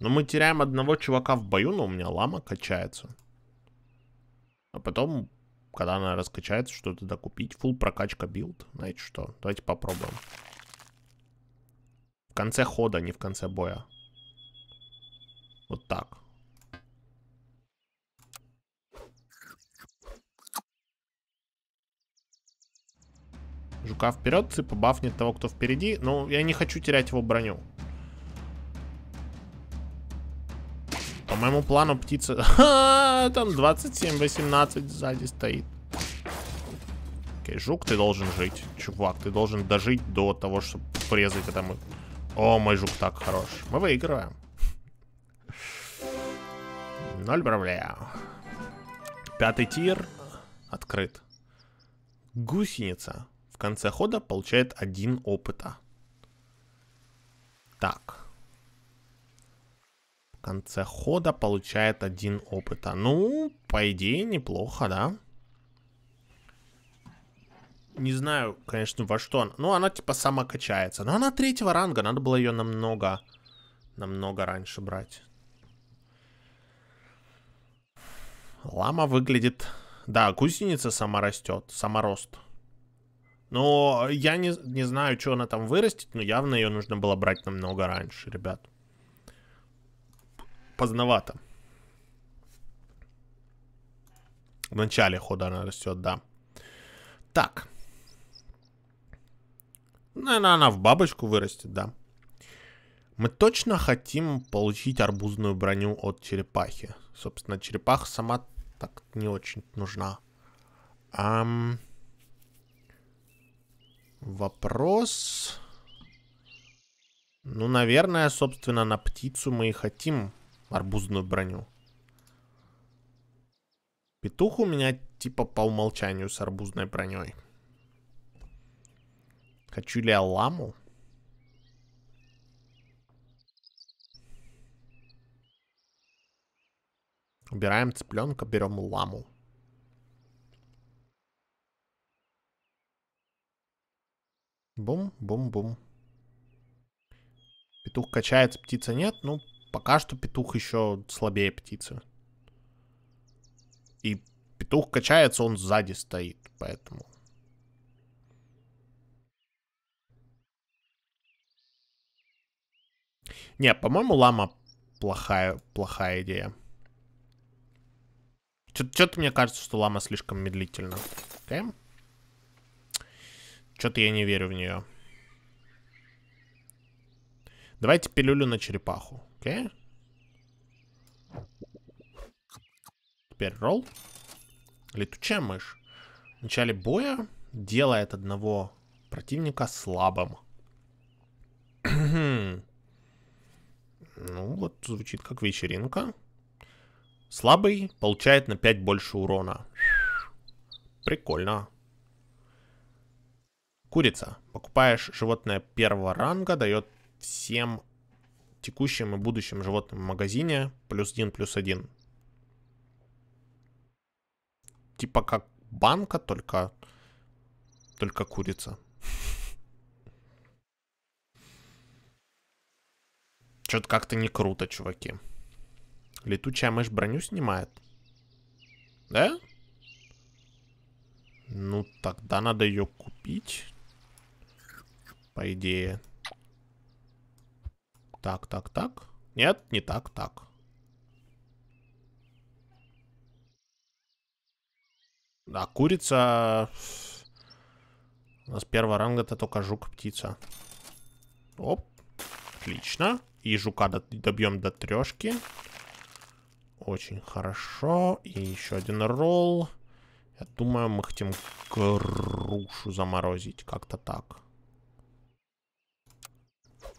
Но мы теряем одного чувака в бою, но у меня лама качается. А потом, когда она раскачается, что-то докупить. Фул прокачка билд. Знаете что? Давайте попробуем. В конце хода, не в конце боя. Вот так. Жука вперед, цыпа бафнет того, кто впереди. Но я не хочу терять его броню. моему плану птица... Ха, там 27-18 сзади стоит. Окей, жук, ты должен жить. Чувак, ты должен дожить до того, чтобы порезать это мы... О, мой жук так хорош. Мы выигрываем. Ноль проблем. Пятый тир открыт. Гусеница в конце хода получает один опыта. Так конце хода получает один опыта. Ну, по идее, неплохо, да? Не знаю, конечно, во что она. Ну, она типа сама качается. Но она третьего ранга. Надо было ее намного, намного раньше брать. Лама выглядит... Да, гусеница сама растет. Саморост. Но я не, не знаю, что она там вырастет, но явно ее нужно было брать намного раньше, ребят поздновато. В начале хода она растет, да. Так. Наверное, она в бабочку вырастет, да. Мы точно хотим получить арбузную броню от черепахи. Собственно, черепаха сама так не очень нужна. Ам... Вопрос... Ну, наверное, собственно, на птицу мы и хотим арбузную броню. Петух у меня типа по умолчанию с арбузной броней. Хочу ли я ламу? Убираем цыпленка, берем ламу. Бум-бум-бум. Петух качается, птица нет. Ну, пока что петух еще слабее птицы. И петух качается, он сзади стоит, поэтому... Не, по-моему, лама плохая, плохая идея. Что-то мне кажется, что лама слишком медлительна. Okay? Что-то я не верю в нее. Давайте пилюлю на черепаху. Окей. Теперь ролл. Летучая мышь. В начале боя делает одного противника слабым. ну вот, звучит как вечеринка. Слабый получает на 5 больше урона. Прикольно. Курица. Покупаешь животное первого ранга, дает всем текущем и будущем животном магазине плюс один плюс один. Типа как банка, только, только курица. Что-то как-то не круто, чуваки. Летучая мышь броню снимает. Да? Ну, тогда надо ее купить. По идее. Так, так, так. Нет, не так, так. Да, курица... У нас первого ранга это только жук-птица. Оп. Отлично. И жука добьем до трешки. Очень хорошо. И еще один ролл. Я думаю, мы хотим грушу заморозить. Как-то так.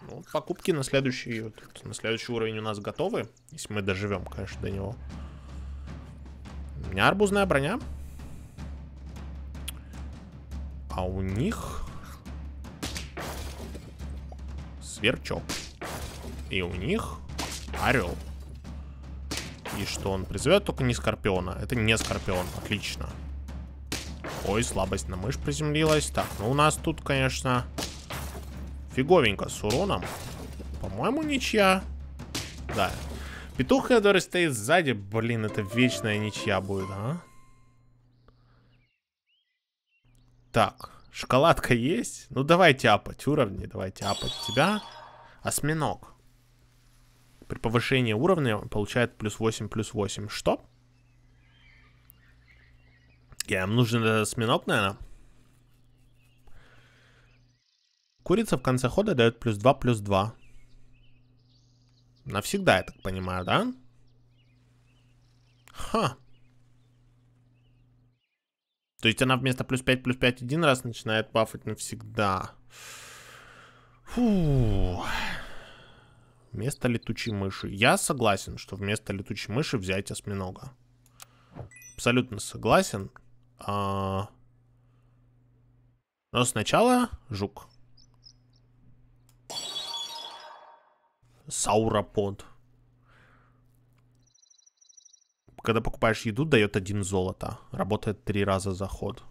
Ну, покупки на следующий, вот, на следующий уровень у нас готовы. Если мы доживем, конечно, до него. У меня арбузная броня. А у них... Сверчок. И у них орел. И что он призывает? только не скорпиона. Это не скорпион, отлично. Ой, слабость на мышь приземлилась. Так, ну у нас тут, конечно... Фиговенько с уроном. По-моему, ничья. Да. Петух, который стоит сзади, блин, это вечная ничья будет, а? Так, шоколадка есть? Ну давай тяпать уровни, давай тяпать тебя. Осьминог. При повышении уровня получает плюс 8, плюс 8. Что? Я, yeah, им нужен этот осьминог, наверное. Курица в конце хода дает плюс 2, плюс 2. Навсегда, я так понимаю, да? Ха. То есть она вместо плюс 5, плюс 5 один раз начинает бафать навсегда. Фу. Вместо летучей мыши. Я согласен, что вместо летучей мыши взять осьминога. Абсолютно согласен. А... Но сначала жук. Сауропод. Когда покупаешь еду, дает один золото. Работает три раза за ход.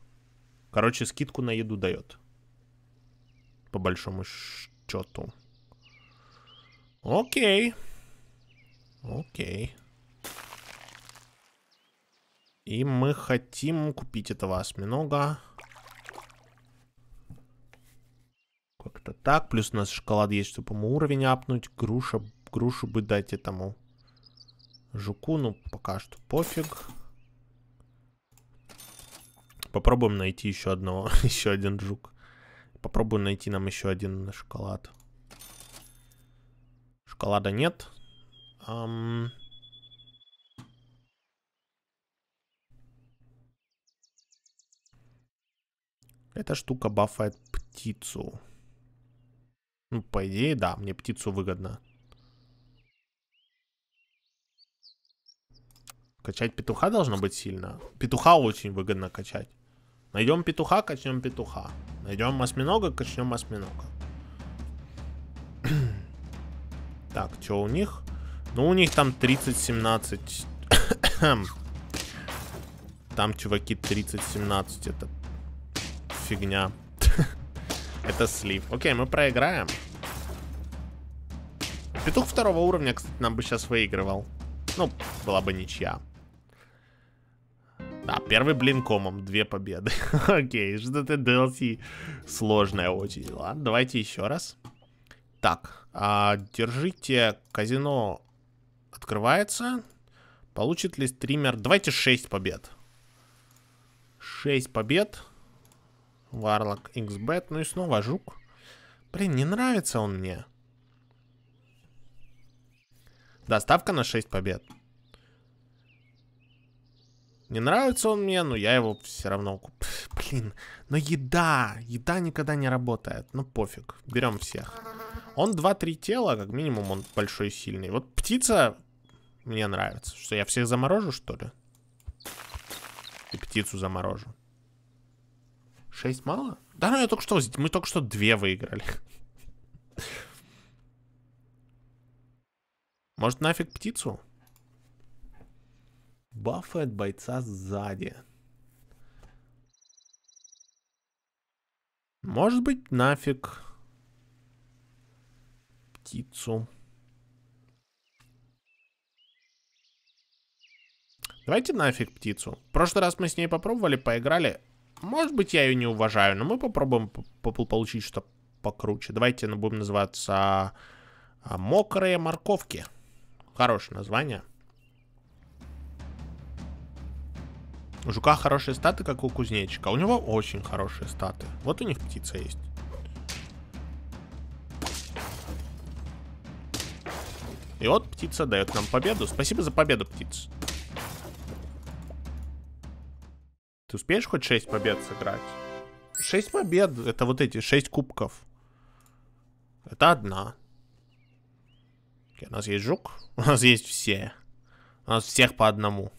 Короче, скидку на еду дает. По большому счету. Окей. Окей. И мы хотим купить этого осьминога. как-то так. Плюс у нас шоколад есть, чтобы ему уровень апнуть. Груша, грушу бы дать этому жуку. Ну, пока что пофиг. Попробуем найти еще одного, еще один жук. Попробуем найти нам еще один шоколад. Шоколада нет. Um... Эта штука бафает птицу. Ну, по идее, да, мне птицу выгодно. Качать петуха должно быть сильно. Петуха очень выгодно качать. Найдем петуха, качнем петуха. Найдем осьминога, качнем осьминога. так, что у них? Ну, у них там 30-17. там, чуваки, 30-17. Это фигня. Это слив. Окей, мы проиграем. Петух второго уровня, кстати, нам бы сейчас выигрывал. Ну, была бы ничья. Да, первый блин комом, две победы. Окей, что ты DLC сложная очень. Ладно, давайте еще раз. Так, а, держите, казино открывается. Получит ли стример? Давайте 6 побед. 6 побед. Варлок XBet, ну и снова жук. Блин, не нравится он мне. Доставка на 6 побед. Не нравится он мне, но я его все равно куплю. Блин, но еда, еда никогда не работает. Ну пофиг, берем всех. Он 2-3 тела, как минимум он большой и сильный. Вот птица мне нравится. Что, я всех заморожу, что ли? И птицу заморожу. 6 мало? Да, ну я только что... Мы только что 2 выиграли. Может, нафиг птицу? Бафы от бойца сзади. Может быть, нафиг птицу. Давайте нафиг птицу. В прошлый раз мы с ней попробовали, поиграли. Может быть, я ее не уважаю, но мы попробуем получить что покруче. Давайте ну, будем называться а, «Мокрые морковки». Хорошее название. У жука хорошие статы, как у кузнечика. У него очень хорошие статы. Вот у них птица есть. И вот птица дает нам победу. Спасибо за победу, птица. успеешь хоть 6 побед сыграть? 6 побед, это вот эти 6 кубков. Это одна. У нас есть жук, у нас есть все. У нас всех по одному.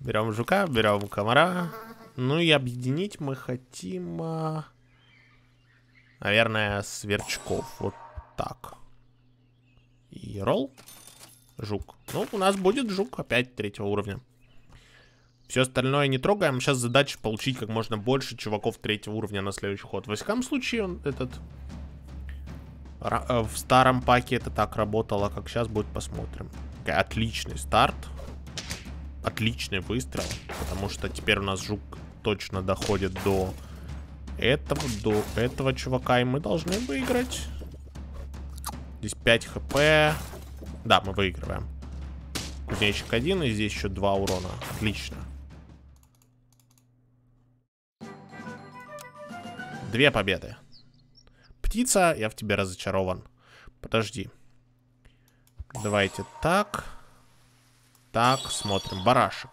Берем жука, берем комара. Ну и объединить мы хотим... А, наверное, сверчков. Вот так. И ролл. Жук. Ну, у нас будет жук опять третьего уровня. Все остальное не трогаем. Сейчас задача получить как можно больше чуваков третьего уровня на следующий ход. В всяком случае, он этот... Э, в старом паке это так работало, как сейчас будет, посмотрим. Отличный старт. Отличный выстрел. Потому что теперь у нас жук точно доходит до этого, до этого чувака. И мы должны выиграть. Здесь 5 хп. Да, мы выигрываем. Кузнечик один, и здесь еще два урона. Отлично. Две победы. Птица, я в тебе разочарован. Подожди. Давайте так. Так, смотрим. Барашек.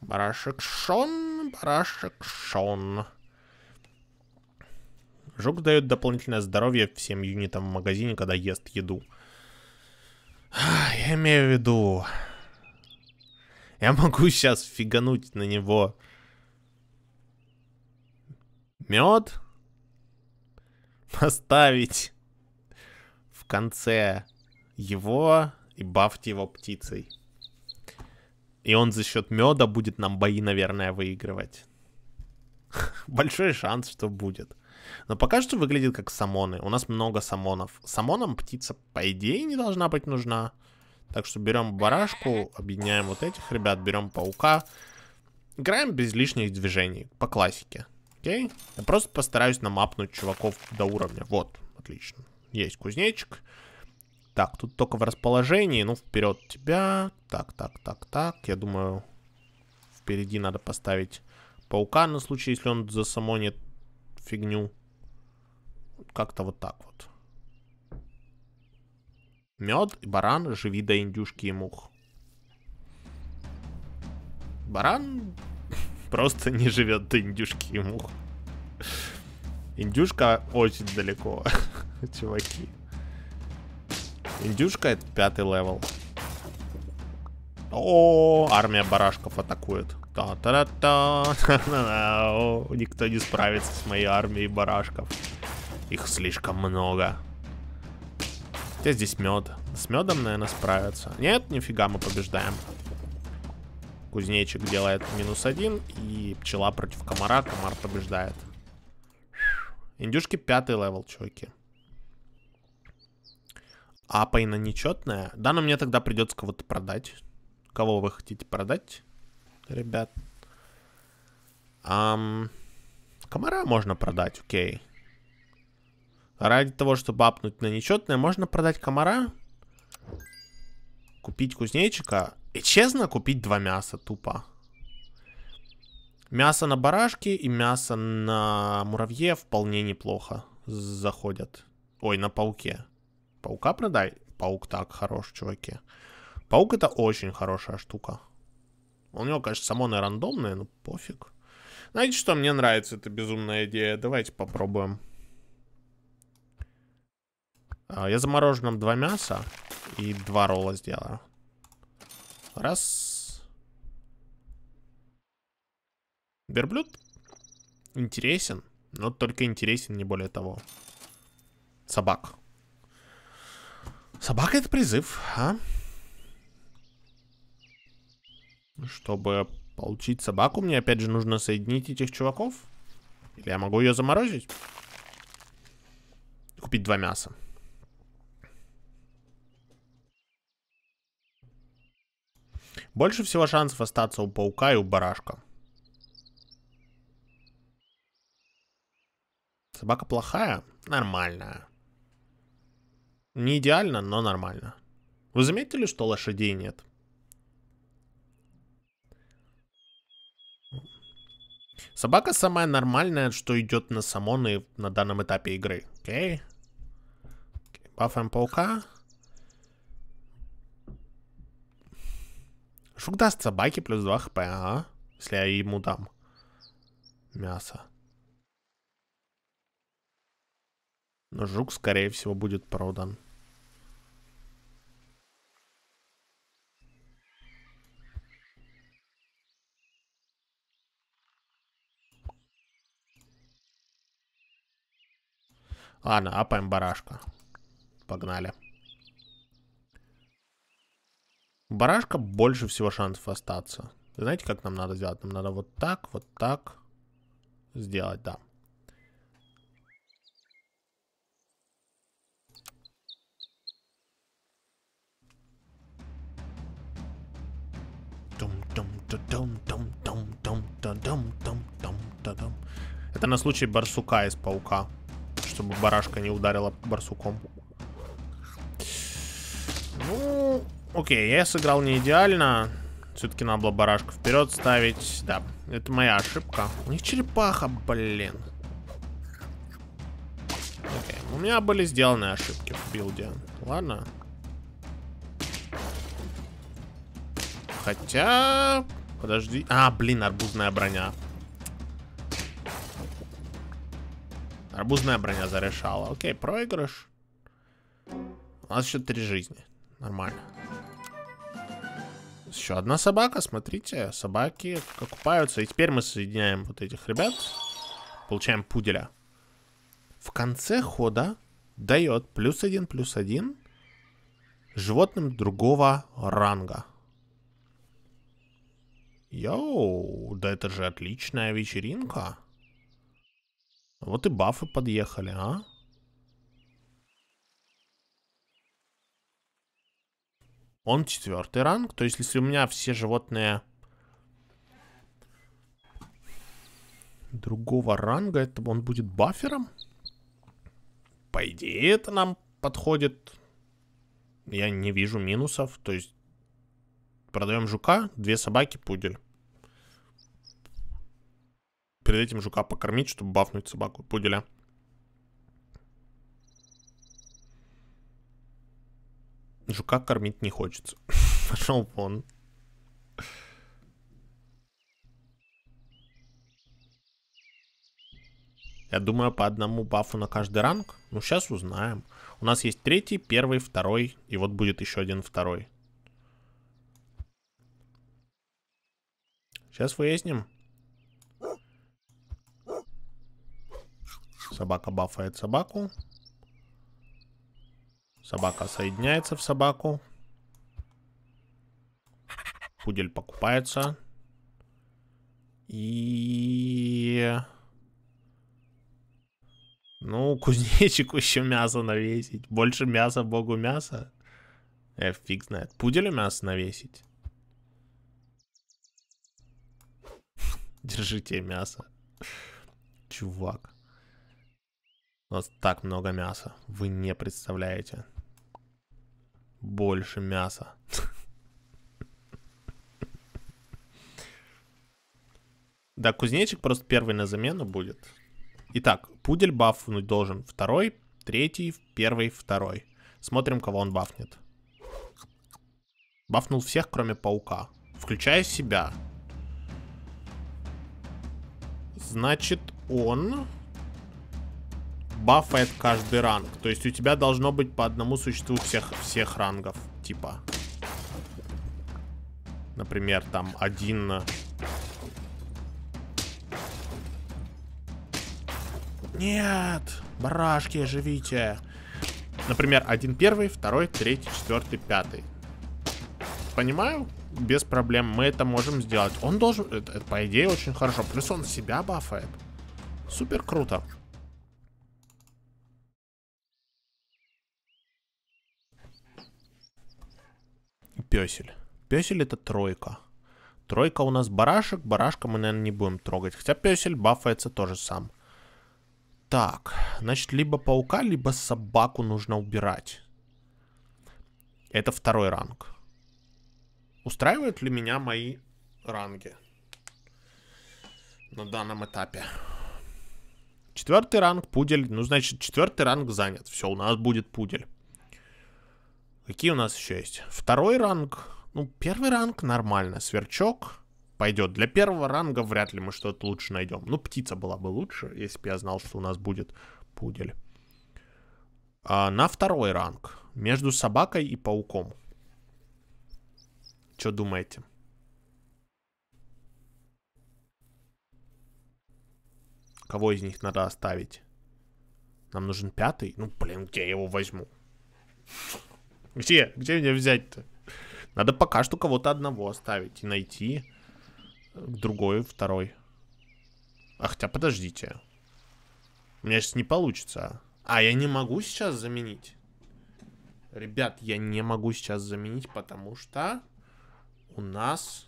Барашек Шон. Барашек Шон. Жук дает дополнительное здоровье всем юнитам в магазине, когда ест еду. Я имею в виду... Я могу сейчас фигануть на него. Мед поставить в конце его и бафьте его птицей. И он за счет меда будет нам бои, наверное, выигрывать. Большой шанс, что будет. Но пока что выглядит как самоны. У нас много самонов. Самонам птица, по идее, не должна быть нужна. Так что берем барашку, объединяем вот этих ребят, берем паука. Играем без лишних движений, по классике. Окей. Я просто постараюсь намапнуть чуваков до уровня. Вот, отлично. Есть кузнечик. Так, тут только в расположении. Ну, вперед тебя. Так, так, так, так. Я думаю, впереди надо поставить паука на случай, если он засамонит фигню. Как-то вот так вот. Мед и баран, живи до индюшки и мух. Баран просто не живет до индюшки и мух. Индюшка очень далеко, чуваки. Индюшка это пятый левел. О, армия барашков атакует. та та та та Никто не справится с моей армией барашков. Их слишком много. Где здесь мед? С медом, наверное, справятся. Нет, нифига, мы побеждаем. Кузнечик делает минус один. И пчела против комара. Комар побеждает. Индюшки пятый левел, чуваки. А нечетная? Да, но мне тогда придется кого-то продать. Кого вы хотите продать, ребят? Ам... Комара можно продать, окей. Ради того, чтобы апнуть на нечетное, можно продать комара? Купить кузнечика. И честно, купить два мяса тупо. Мясо на барашке и мясо на муравье вполне неплохо заходят. Ой, на пауке. Паука продай. Паук так хорош, чуваки. Паук это очень хорошая штука. У него, конечно, само на рандомное, но пофиг. Знаете, что мне нравится эта безумная идея? Давайте попробуем. А, я замороженным два мяса и два ролла сделаю. Раз. Верблюд интересен, но только интересен, не более того. Собак. Собака это призыв, а? Чтобы получить собаку, мне опять же нужно соединить этих чуваков. Или я могу ее заморозить? Купить два мяса. Больше всего шансов остаться у паука и у барашка. Собака плохая? Нормальная. Не идеально, но нормально. Вы заметили, что лошадей нет? Собака самая нормальная, что идет на самоны на данном этапе игры. Окей. Okay. okay. Бафаем паука. Жук даст собаке плюс 2 хп, а? Если я ему дам мясо. Но жук, скорее всего, будет продан. Ладно, апаем барашка. Погнали. Барашка больше всего шансов остаться. Знаете, как нам надо сделать? Нам надо вот так, вот так сделать, да. Это на случай барсука из паука, чтобы барашка не ударила барсуком. Окей, я сыграл не идеально. Все-таки надо было барашку вперед ставить. Да, это моя ошибка. У них черепаха, блин. Окей, у меня были сделаны ошибки в билде. Ладно. Хотя... Подожди. А, блин, арбузная броня. Арбузная броня зарешала. Окей, проигрыш. У нас еще три жизни. Нормально. Еще одна собака, смотрите. Собаки окупаются. И теперь мы соединяем вот этих ребят. Получаем пуделя. В конце хода дает плюс один, плюс один животным другого ранга. Йоу, да это же отличная вечеринка. Вот и бафы подъехали, а? Он четвертый ранг. То есть, если у меня все животные другого ранга, это он будет бафером? По идее, это нам подходит. Я не вижу минусов. То есть, продаем жука, две собаки, пудель. Перед этим жука покормить, чтобы бафнуть собаку пуделя. Жука кормить не хочется. Пошел вон. Я думаю, по одному бафу на каждый ранг. Ну, сейчас узнаем. У нас есть третий, первый, второй. И вот будет еще один второй. Сейчас выясним. Собака бафает собаку. Собака соединяется в собаку. Пудель покупается. И... Ну, кузнечику еще мясо навесить. Больше мяса богу мяса. Э, фиг знает. Пуделю мясо навесить. Держите мясо. Чувак. У нас так много мяса. Вы не представляете больше мяса. Да, кузнечик просто первый на замену будет. Итак, пудель бафнуть должен второй, третий, первый, второй. Смотрим, кого он бафнет. Бафнул всех, кроме паука. Включая себя. Значит, он бафает каждый ранг. То есть у тебя должно быть по одному существу всех, всех рангов, типа. Например, там один... Нет, барашки, живите. Например, один первый, второй, третий, четвертый, пятый. Понимаю? Без проблем мы это можем сделать. Он должен... Это, это, по идее, очень хорошо. Плюс он себя бафает. Супер круто. Пёсель. Пёсель это тройка. Тройка у нас барашек, барашка мы, наверное, не будем трогать. Хотя пёсель бафается тоже сам. Так, значит, либо паука, либо собаку нужно убирать. Это второй ранг. Устраивают ли меня мои ранги на данном этапе? Четвертый ранг пудель. Ну, значит, четвертый ранг занят. Все, у нас будет пудель. Какие у нас еще есть? Второй ранг. Ну, первый ранг нормально. Сверчок пойдет. Для первого ранга вряд ли мы что-то лучше найдем. Ну, птица была бы лучше, если бы я знал, что у нас будет пудель. А на второй ранг. Между собакой и пауком. Что думаете? Кого из них надо оставить? Нам нужен пятый? Ну, блин, где я его возьму? Где? Где меня взять-то? Надо пока что кого-то одного оставить и найти другой, второй. А хотя подождите. У меня сейчас не получится. А я не могу сейчас заменить. Ребят, я не могу сейчас заменить, потому что у нас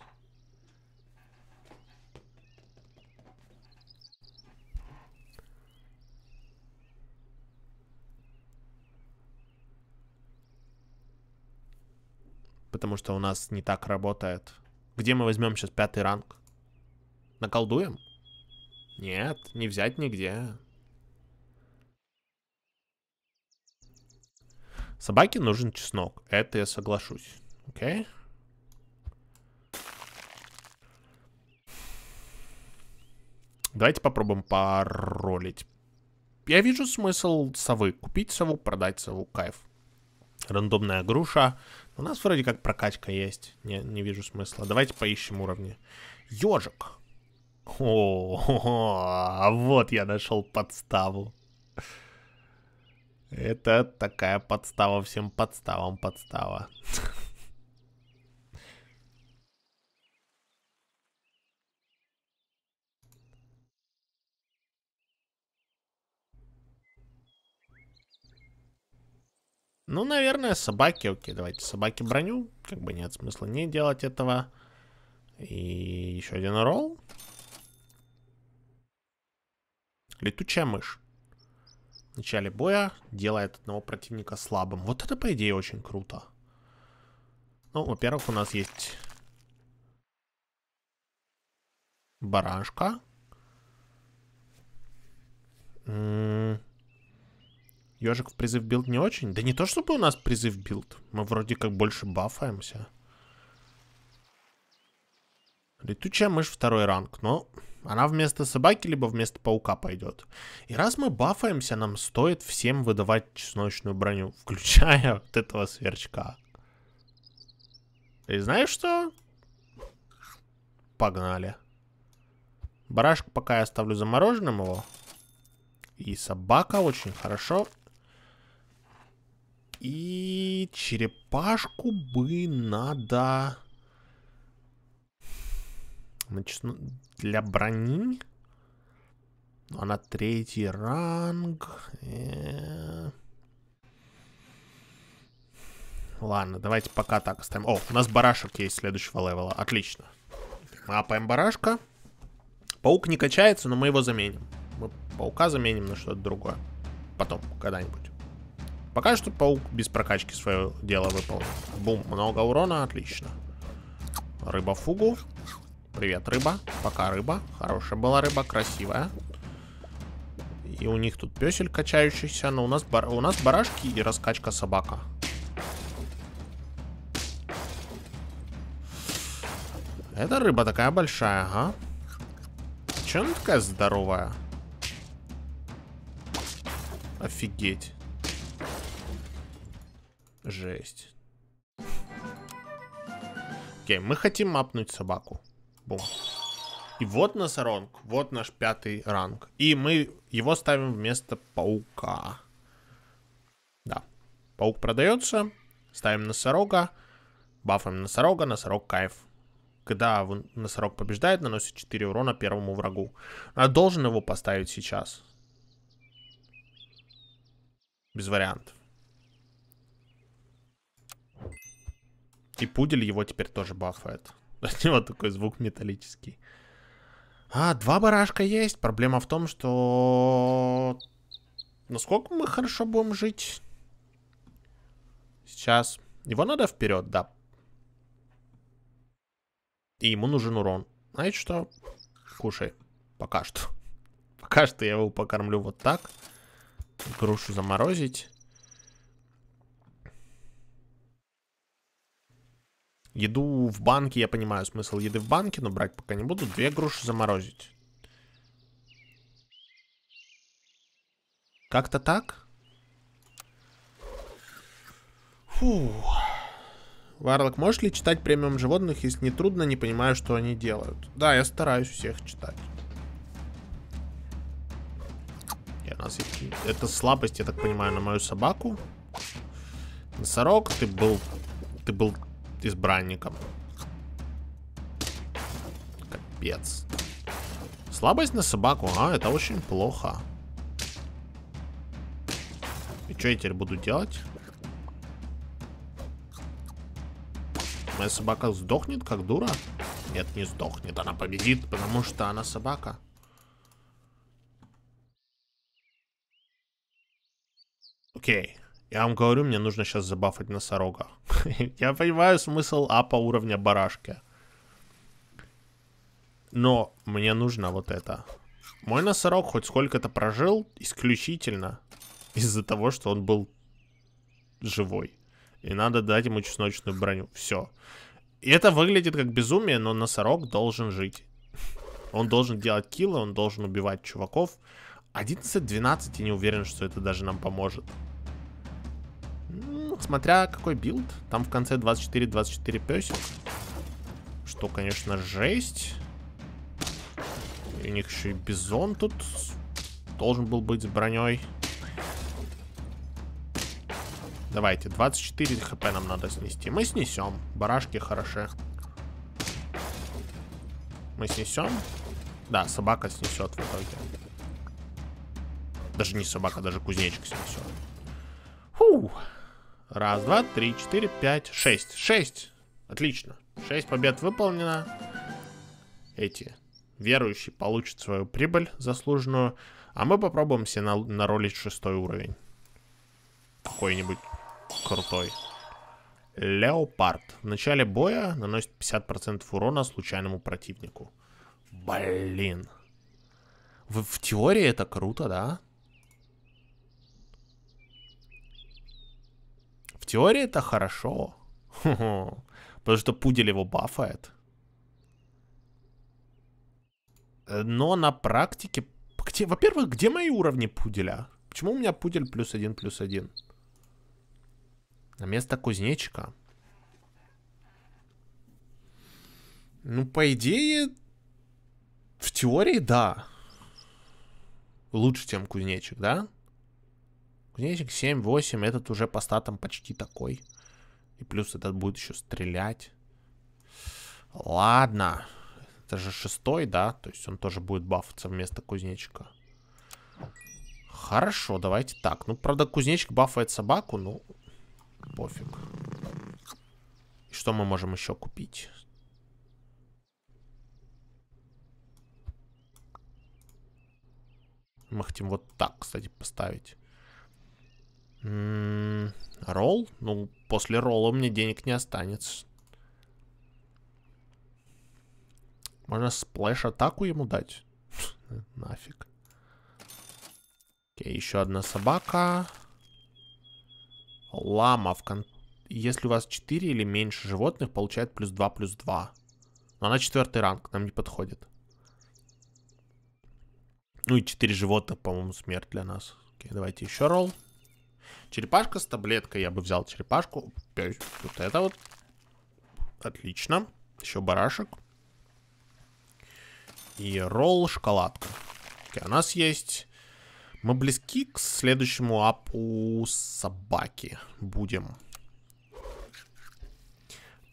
потому что у нас не так работает. Где мы возьмем сейчас пятый ранг? Наколдуем? Нет, не взять нигде. Собаке нужен чеснок. Это я соглашусь. Окей? Okay? Давайте попробуем паролить. Я вижу смысл совы. Купить сову, продать сову. Кайф. Рандомная груша. У нас вроде как прокачка есть. Не, не вижу смысла. Давайте поищем уровни. Ежик. О, а вот я нашел подставу. Это такая подстава всем подставам подстава. Ну, наверное, собаки, окей, давайте собаки броню. Как бы нет смысла не делать этого. И еще один ролл. Летучая мышь. В начале боя делает одного противника слабым. Вот это, по идее, очень круто. Ну, во-первых, у нас есть барашка. М-м, Ежик в призыв билд не очень. Да не то, чтобы у нас призыв билд. Мы вроде как больше бафаемся. Летучая мышь второй ранг, но она вместо собаки, либо вместо паука пойдет. И раз мы бафаемся, нам стоит всем выдавать чесночную броню, включая вот этого сверчка. И знаешь что? Погнали. Барашка пока я оставлю замороженным его. И собака очень хорошо и черепашку бы надо... Значит, для брони. Ну, она третий ранг. Э. Ладно, давайте пока так оставим. О, у нас барашек есть следующего левела. Отлично. Апаем барашка. Паук не качается, но мы его заменим. Мы паука заменим на что-то другое. Потом, когда-нибудь. Пока что паук без прокачки свое дело выполнил. Бум, много урона, отлично. Рыба фугу. Привет, рыба. Пока рыба. Хорошая была рыба, красивая. И у них тут песель качающийся, но у нас, бар... у нас барашки и раскачка собака. Эта рыба такая большая, ага. Че она такая здоровая? Офигеть. Жесть. Окей, okay, мы хотим мапнуть собаку. Бум. И вот носоронг, вот наш пятый ранг. И мы его ставим вместо паука. Да. Паук продается, ставим носорога, бафаем носорога, носорог кайф. Когда носорог побеждает, наносит 4 урона первому врагу. Я а должен его поставить сейчас. Без вариантов. И пудель его теперь тоже бафает. У него такой звук металлический. А, два барашка есть. Проблема в том, что... Насколько мы хорошо будем жить? Сейчас. Его надо вперед, да. И ему нужен урон. Знаете что? Кушай. Пока что. Пока что я его покормлю вот так. Грушу заморозить. Еду в банке, я понимаю смысл еды в банке, но брать пока не буду. Две груши заморозить. Как-то так. Фу. Варлок, можешь ли читать премиум животных, если не трудно, не понимаю, что они делают? Да, я стараюсь всех читать. И у нас есть... Это слабость, я так понимаю, на мою собаку. Носорог, ты был... Ты был избранником. Капец. Слабость на собаку, а, это очень плохо. И что я теперь буду делать? Моя собака сдохнет, как дура? Нет, не сдохнет, она победит, потому что она собака. Окей. Я вам говорю, мне нужно сейчас забафать носорога. Я понимаю смысл апа уровня барашки. Но мне нужно вот это. Мой носорог хоть сколько-то прожил исключительно из-за того, что он был живой. И надо дать ему чесночную броню. Все. И это выглядит как безумие, но носорог должен жить. Он должен делать киллы, он должен убивать чуваков. 11-12, я не уверен, что это даже нам поможет смотря какой билд. Там в конце 24-24 песик. Что, конечно, жесть. И у них еще и бизон тут должен был быть с броней. Давайте, 24 хп нам надо снести. Мы снесем. Барашки хороши. Мы снесем. Да, собака снесет в итоге. Даже не собака, даже кузнечик снесет. Фух. Раз, два, три, четыре, пять, шесть. Шесть. Отлично. Шесть побед выполнено. Эти верующие получат свою прибыль заслуженную. А мы попробуем себе на наролить шестой уровень. Какой-нибудь крутой. Леопард. В начале боя наносит 50% урона случайному противнику. Блин. В, в теории это круто, да? теории это хорошо. Хо-хо. Потому что пудель его бафает. Э, но на практике... Где... Во-первых, где мои уровни пуделя? Почему у меня пудель плюс один, плюс один? На место кузнечика. Ну, по идее, в теории, да. Лучше, чем кузнечик, да? Кузнечик 7-8, этот уже по статам почти такой. И плюс этот будет еще стрелять. Ладно. Это же шестой, да? То есть он тоже будет бафаться вместо кузнечика. Хорошо, давайте так. Ну, правда, кузнечик бафает собаку, ну, пофиг. И что мы можем еще купить? Мы хотим вот так, кстати, поставить. Ролл? Ну, после ролла мне денег не останется. Можно сплэш-атаку ему дать? Нафиг. Окей, еще одна собака. Лама в кон... Если у вас 4 или меньше животных, получает плюс 2, плюс 2. Но она четвертый ранг, нам не подходит. Ну и 4 животных, по-моему, смерть для нас. Окей, давайте еще ролл. Черепашка с таблеткой. Я бы взял черепашку. Вот это вот. Отлично. Еще барашек. И ролл шоколадка. Okay, у нас есть... Мы близки к следующему апу собаки. Будем.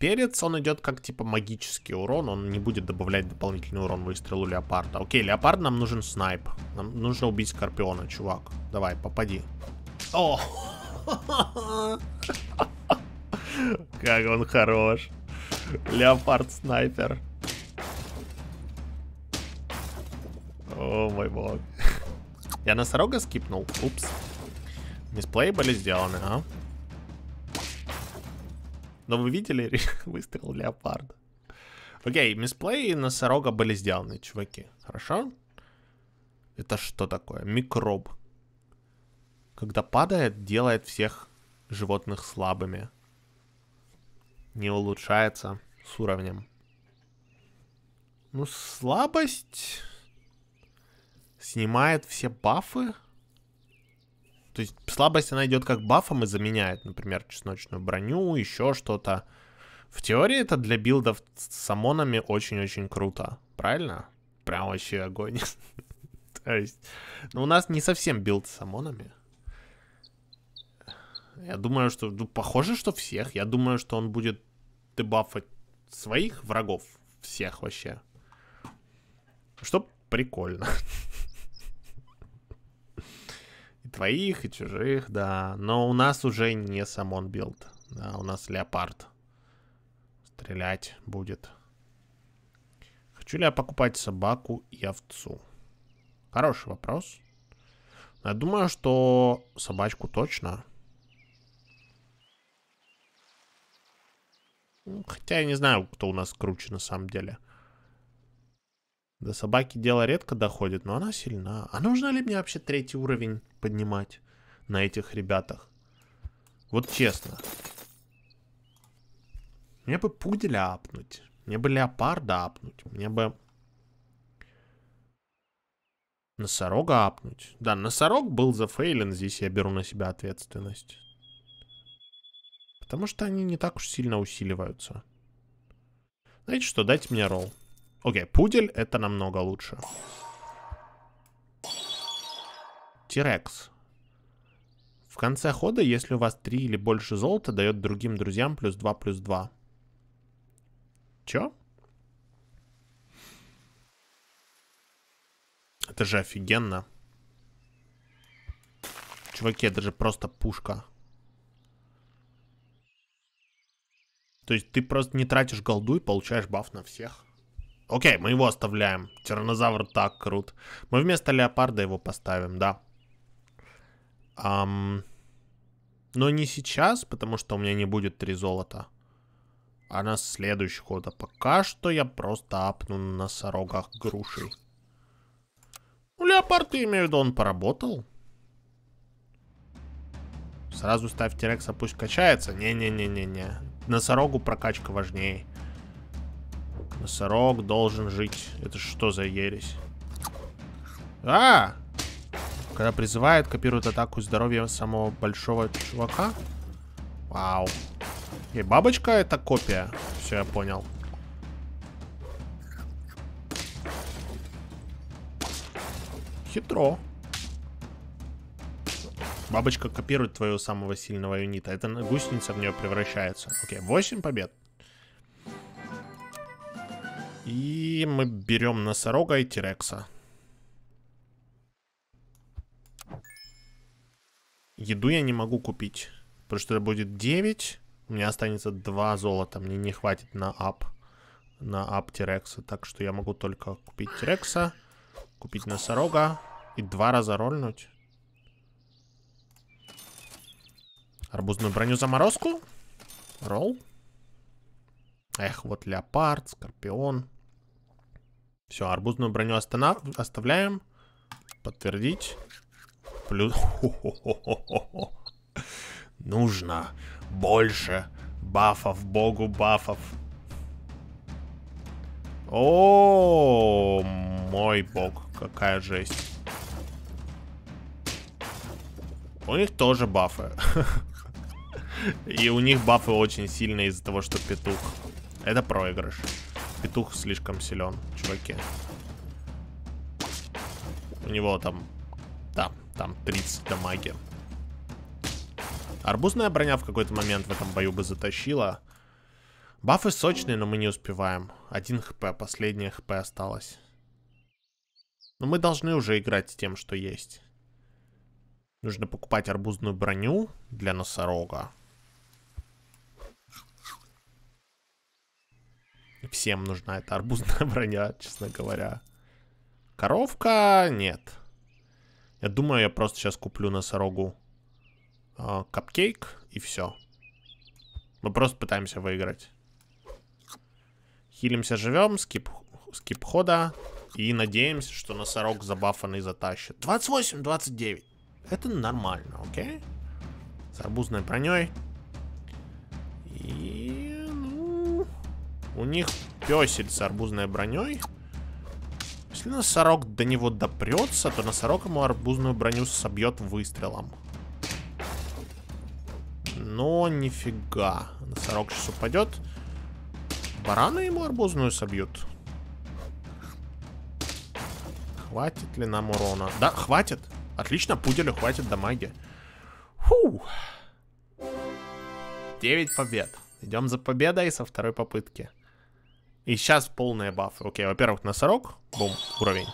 Перец, он идет как типа магический урон. Он не будет добавлять дополнительный урон выстрелу леопарда. Окей, леопард нам нужен снайп. Нам нужно убить скорпиона, чувак. Давай, Попади. О! Как он хорош. Леопард-снайпер. О, мой бог. Я носорога скипнул. Упс. Мисплей были сделаны, а? Но вы видели выстрел леопарда? Окей, мисплей и носорога были сделаны, чуваки. Хорошо? Это что такое? Микроб когда падает, делает всех животных слабыми. Не улучшается с уровнем. Ну, слабость снимает все бафы. То есть слабость, она идет как бафом и заменяет, например, чесночную броню, еще что-то. В теории это для билдов с амонами очень-очень круто, правильно? Прям вообще огонь. То есть, ну у нас не совсем билд с амонами. Я думаю, что ну, похоже, что всех. Я думаю, что он будет дебафать своих врагов. Всех вообще. Что прикольно. И твоих, и чужих, да. Но у нас уже не самон билд. Да, у нас леопард. Стрелять будет. Хочу ли я покупать собаку и овцу? Хороший вопрос. Я думаю, что собачку точно. Ну, хотя я не знаю, кто у нас круче на самом деле. До собаки дело редко доходит, но она сильна. А нужно ли мне вообще третий уровень поднимать на этих ребятах? Вот честно. Мне бы пуделя апнуть. Мне бы леопарда апнуть. Мне бы... Носорога апнуть. Да, носорог был зафейлен, здесь я беру на себя ответственность. Потому что они не так уж сильно усиливаются. Знаете что, дайте мне ролл. Окей, пудель это намного лучше. Тирекс. В конце хода, если у вас 3 или больше золота, дает другим друзьям плюс 2, плюс 2. Чё? Это же офигенно. Чуваки, это же просто пушка. То есть ты просто не тратишь голду и получаешь баф на всех. Окей, мы его оставляем. Тиранозавр так крут. Мы вместо леопарда его поставим, да. Ам... Но не сейчас, потому что у меня не будет три золота. А на следующий ход. А пока что я просто апну на сорогах грушей. Ну, леопард, я имею в виду, он поработал. Сразу ставь Терекса, пусть качается. Не-не-не-не-не носорогу прокачка важнее. Носорог должен жить. Это что за ересь? А! Когда призывает, копирует атаку здоровья самого большого чувака. Вау. И бабочка это копия. Все, я понял. Хитро. Бабочка копирует твоего самого сильного юнита. Это гусеница в нее превращается. Окей, 8 побед. И мы берем носорога и тирекса. Еду я не могу купить. Потому что это будет 9. У меня останется 2 золота. Мне не хватит на ап. На ап тирекса. Так что я могу только купить тирекса. Купить носорога. И два раза рольнуть. Арбузную броню заморозку. Ролл. Эх, вот леопард, скорпион. Все, арбузную броню останов... оставляем. Подтвердить. Плюс... Нужно больше бафов, богу бафов. -о мой бог, какая жесть. У них тоже бафы. И у них бафы очень сильные из-за того, что петух. Это проигрыш. Петух слишком силен, чуваки. У него там... Да, там 30 дамаги. Арбузная броня в какой-то момент в этом бою бы затащила. Бафы сочные, но мы не успеваем. Один хп, последнее хп осталось. Но мы должны уже играть с тем, что есть. Нужно покупать арбузную броню для носорога. Всем нужна эта арбузная броня, честно говоря. Коровка? Нет. Я думаю, я просто сейчас куплю носорогу э, капкейк и все. Мы просто пытаемся выиграть. Хилимся, живем, скип, скип хода. И надеемся, что носорог забафанный затащит. 28-29. Это нормально, окей? С арбузной броней. И у них песель с арбузной броней. Если носорог до него допрется, то носорог ему арбузную броню собьет выстрелом. Но нифига. Носорог сейчас упадет. Бараны ему арбузную собьют. Хватит ли нам урона? Да, хватит. Отлично, пуделю хватит дамаги. Фу. 9 побед. Идем за победой со второй попытки. И сейчас полная баф. Окей, во-первых, носорог. Бум, уровень.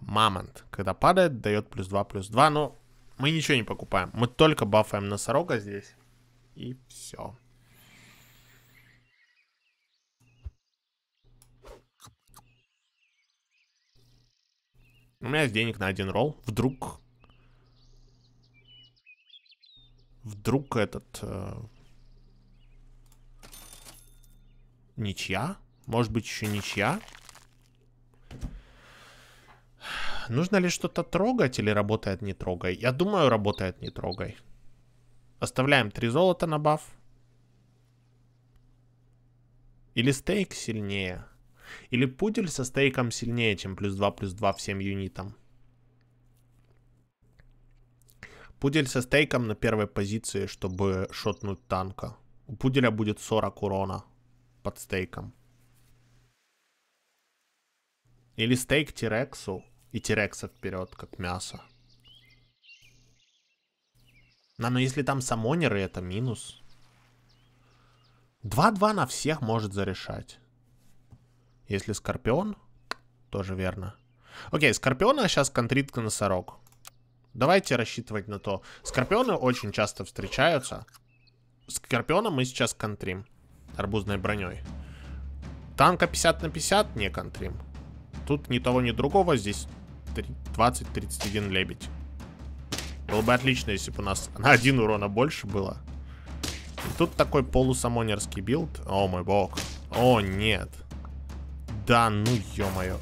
Мамонт. Когда падает, дает плюс 2, плюс 2. Но мы ничего не покупаем. Мы только бафаем носорога здесь. И все. У меня есть денег на один ролл. Вдруг... Вдруг этот... Э... Ничья? Может быть, еще ничья? Нужно ли что-то трогать или работает не трогай? Я думаю, работает не трогай. Оставляем 3 золота на баф. Или стейк сильнее. Или пудель со стейком сильнее, чем плюс 2, плюс 2 всем юнитам. Пудель со стейком на первой позиции, чтобы шотнуть танка. У пуделя будет 40 урона под стейком. Или стейк Тирексу и Тирекса вперед, как мясо. А, ну если там самонеры, это минус. 2-2 на всех может зарешать. Если Скорпион, тоже верно. Окей, Скорпиона сейчас контрит носорог. Давайте рассчитывать на то. Скорпионы очень часто встречаются. Скорпиона мы сейчас контрим. Арбузной броней. Танка 50 на 50 не контрим. Тут ни того, ни другого. Здесь 20-31 лебедь. Было бы отлично, если бы у нас на один урона больше было. И тут такой полусамонерский билд. О, мой бог. О, нет. Да, ну ё-моё.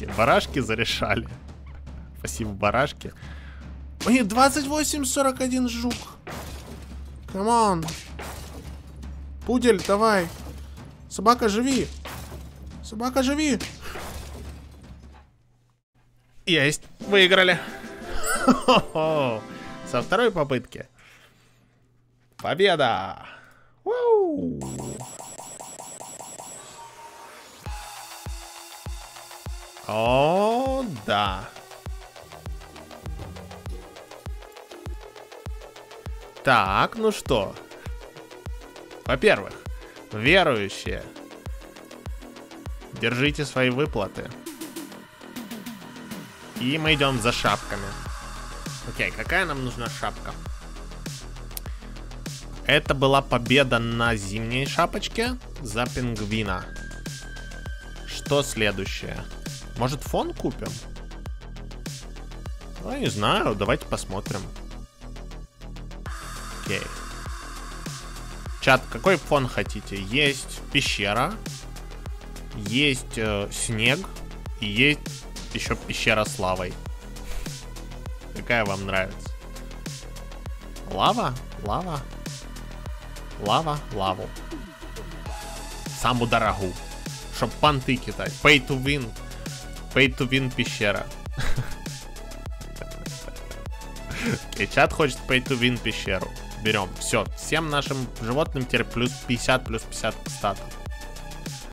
Барашки зарешали. Спасибо, барашки. Ой, 28-41 жук. Камон. Пудель, давай. Собака, живи. Собака, живи! Есть, выиграли. Со второй попытки. Победа! О, да. Так, ну что. Во-первых, верующие Держите свои выплаты. И мы идем за шапками. Окей, какая нам нужна шапка? Это была победа на зимней шапочке за пингвина. Что следующее? Может фон купим? Ну, не знаю, давайте посмотрим. Окей. Чат, какой фон хотите? Есть пещера, есть э, снег и есть еще пещера с лавой. Какая вам нравится? Лава? Лава? Лава? Лаву. Саму дорогу. Чтоб понты кидать. Pay to win. Pay to win пещера. И чат хочет pay to win пещеру. Берем. Все. Всем нашим животным теперь плюс 50, плюс 50 к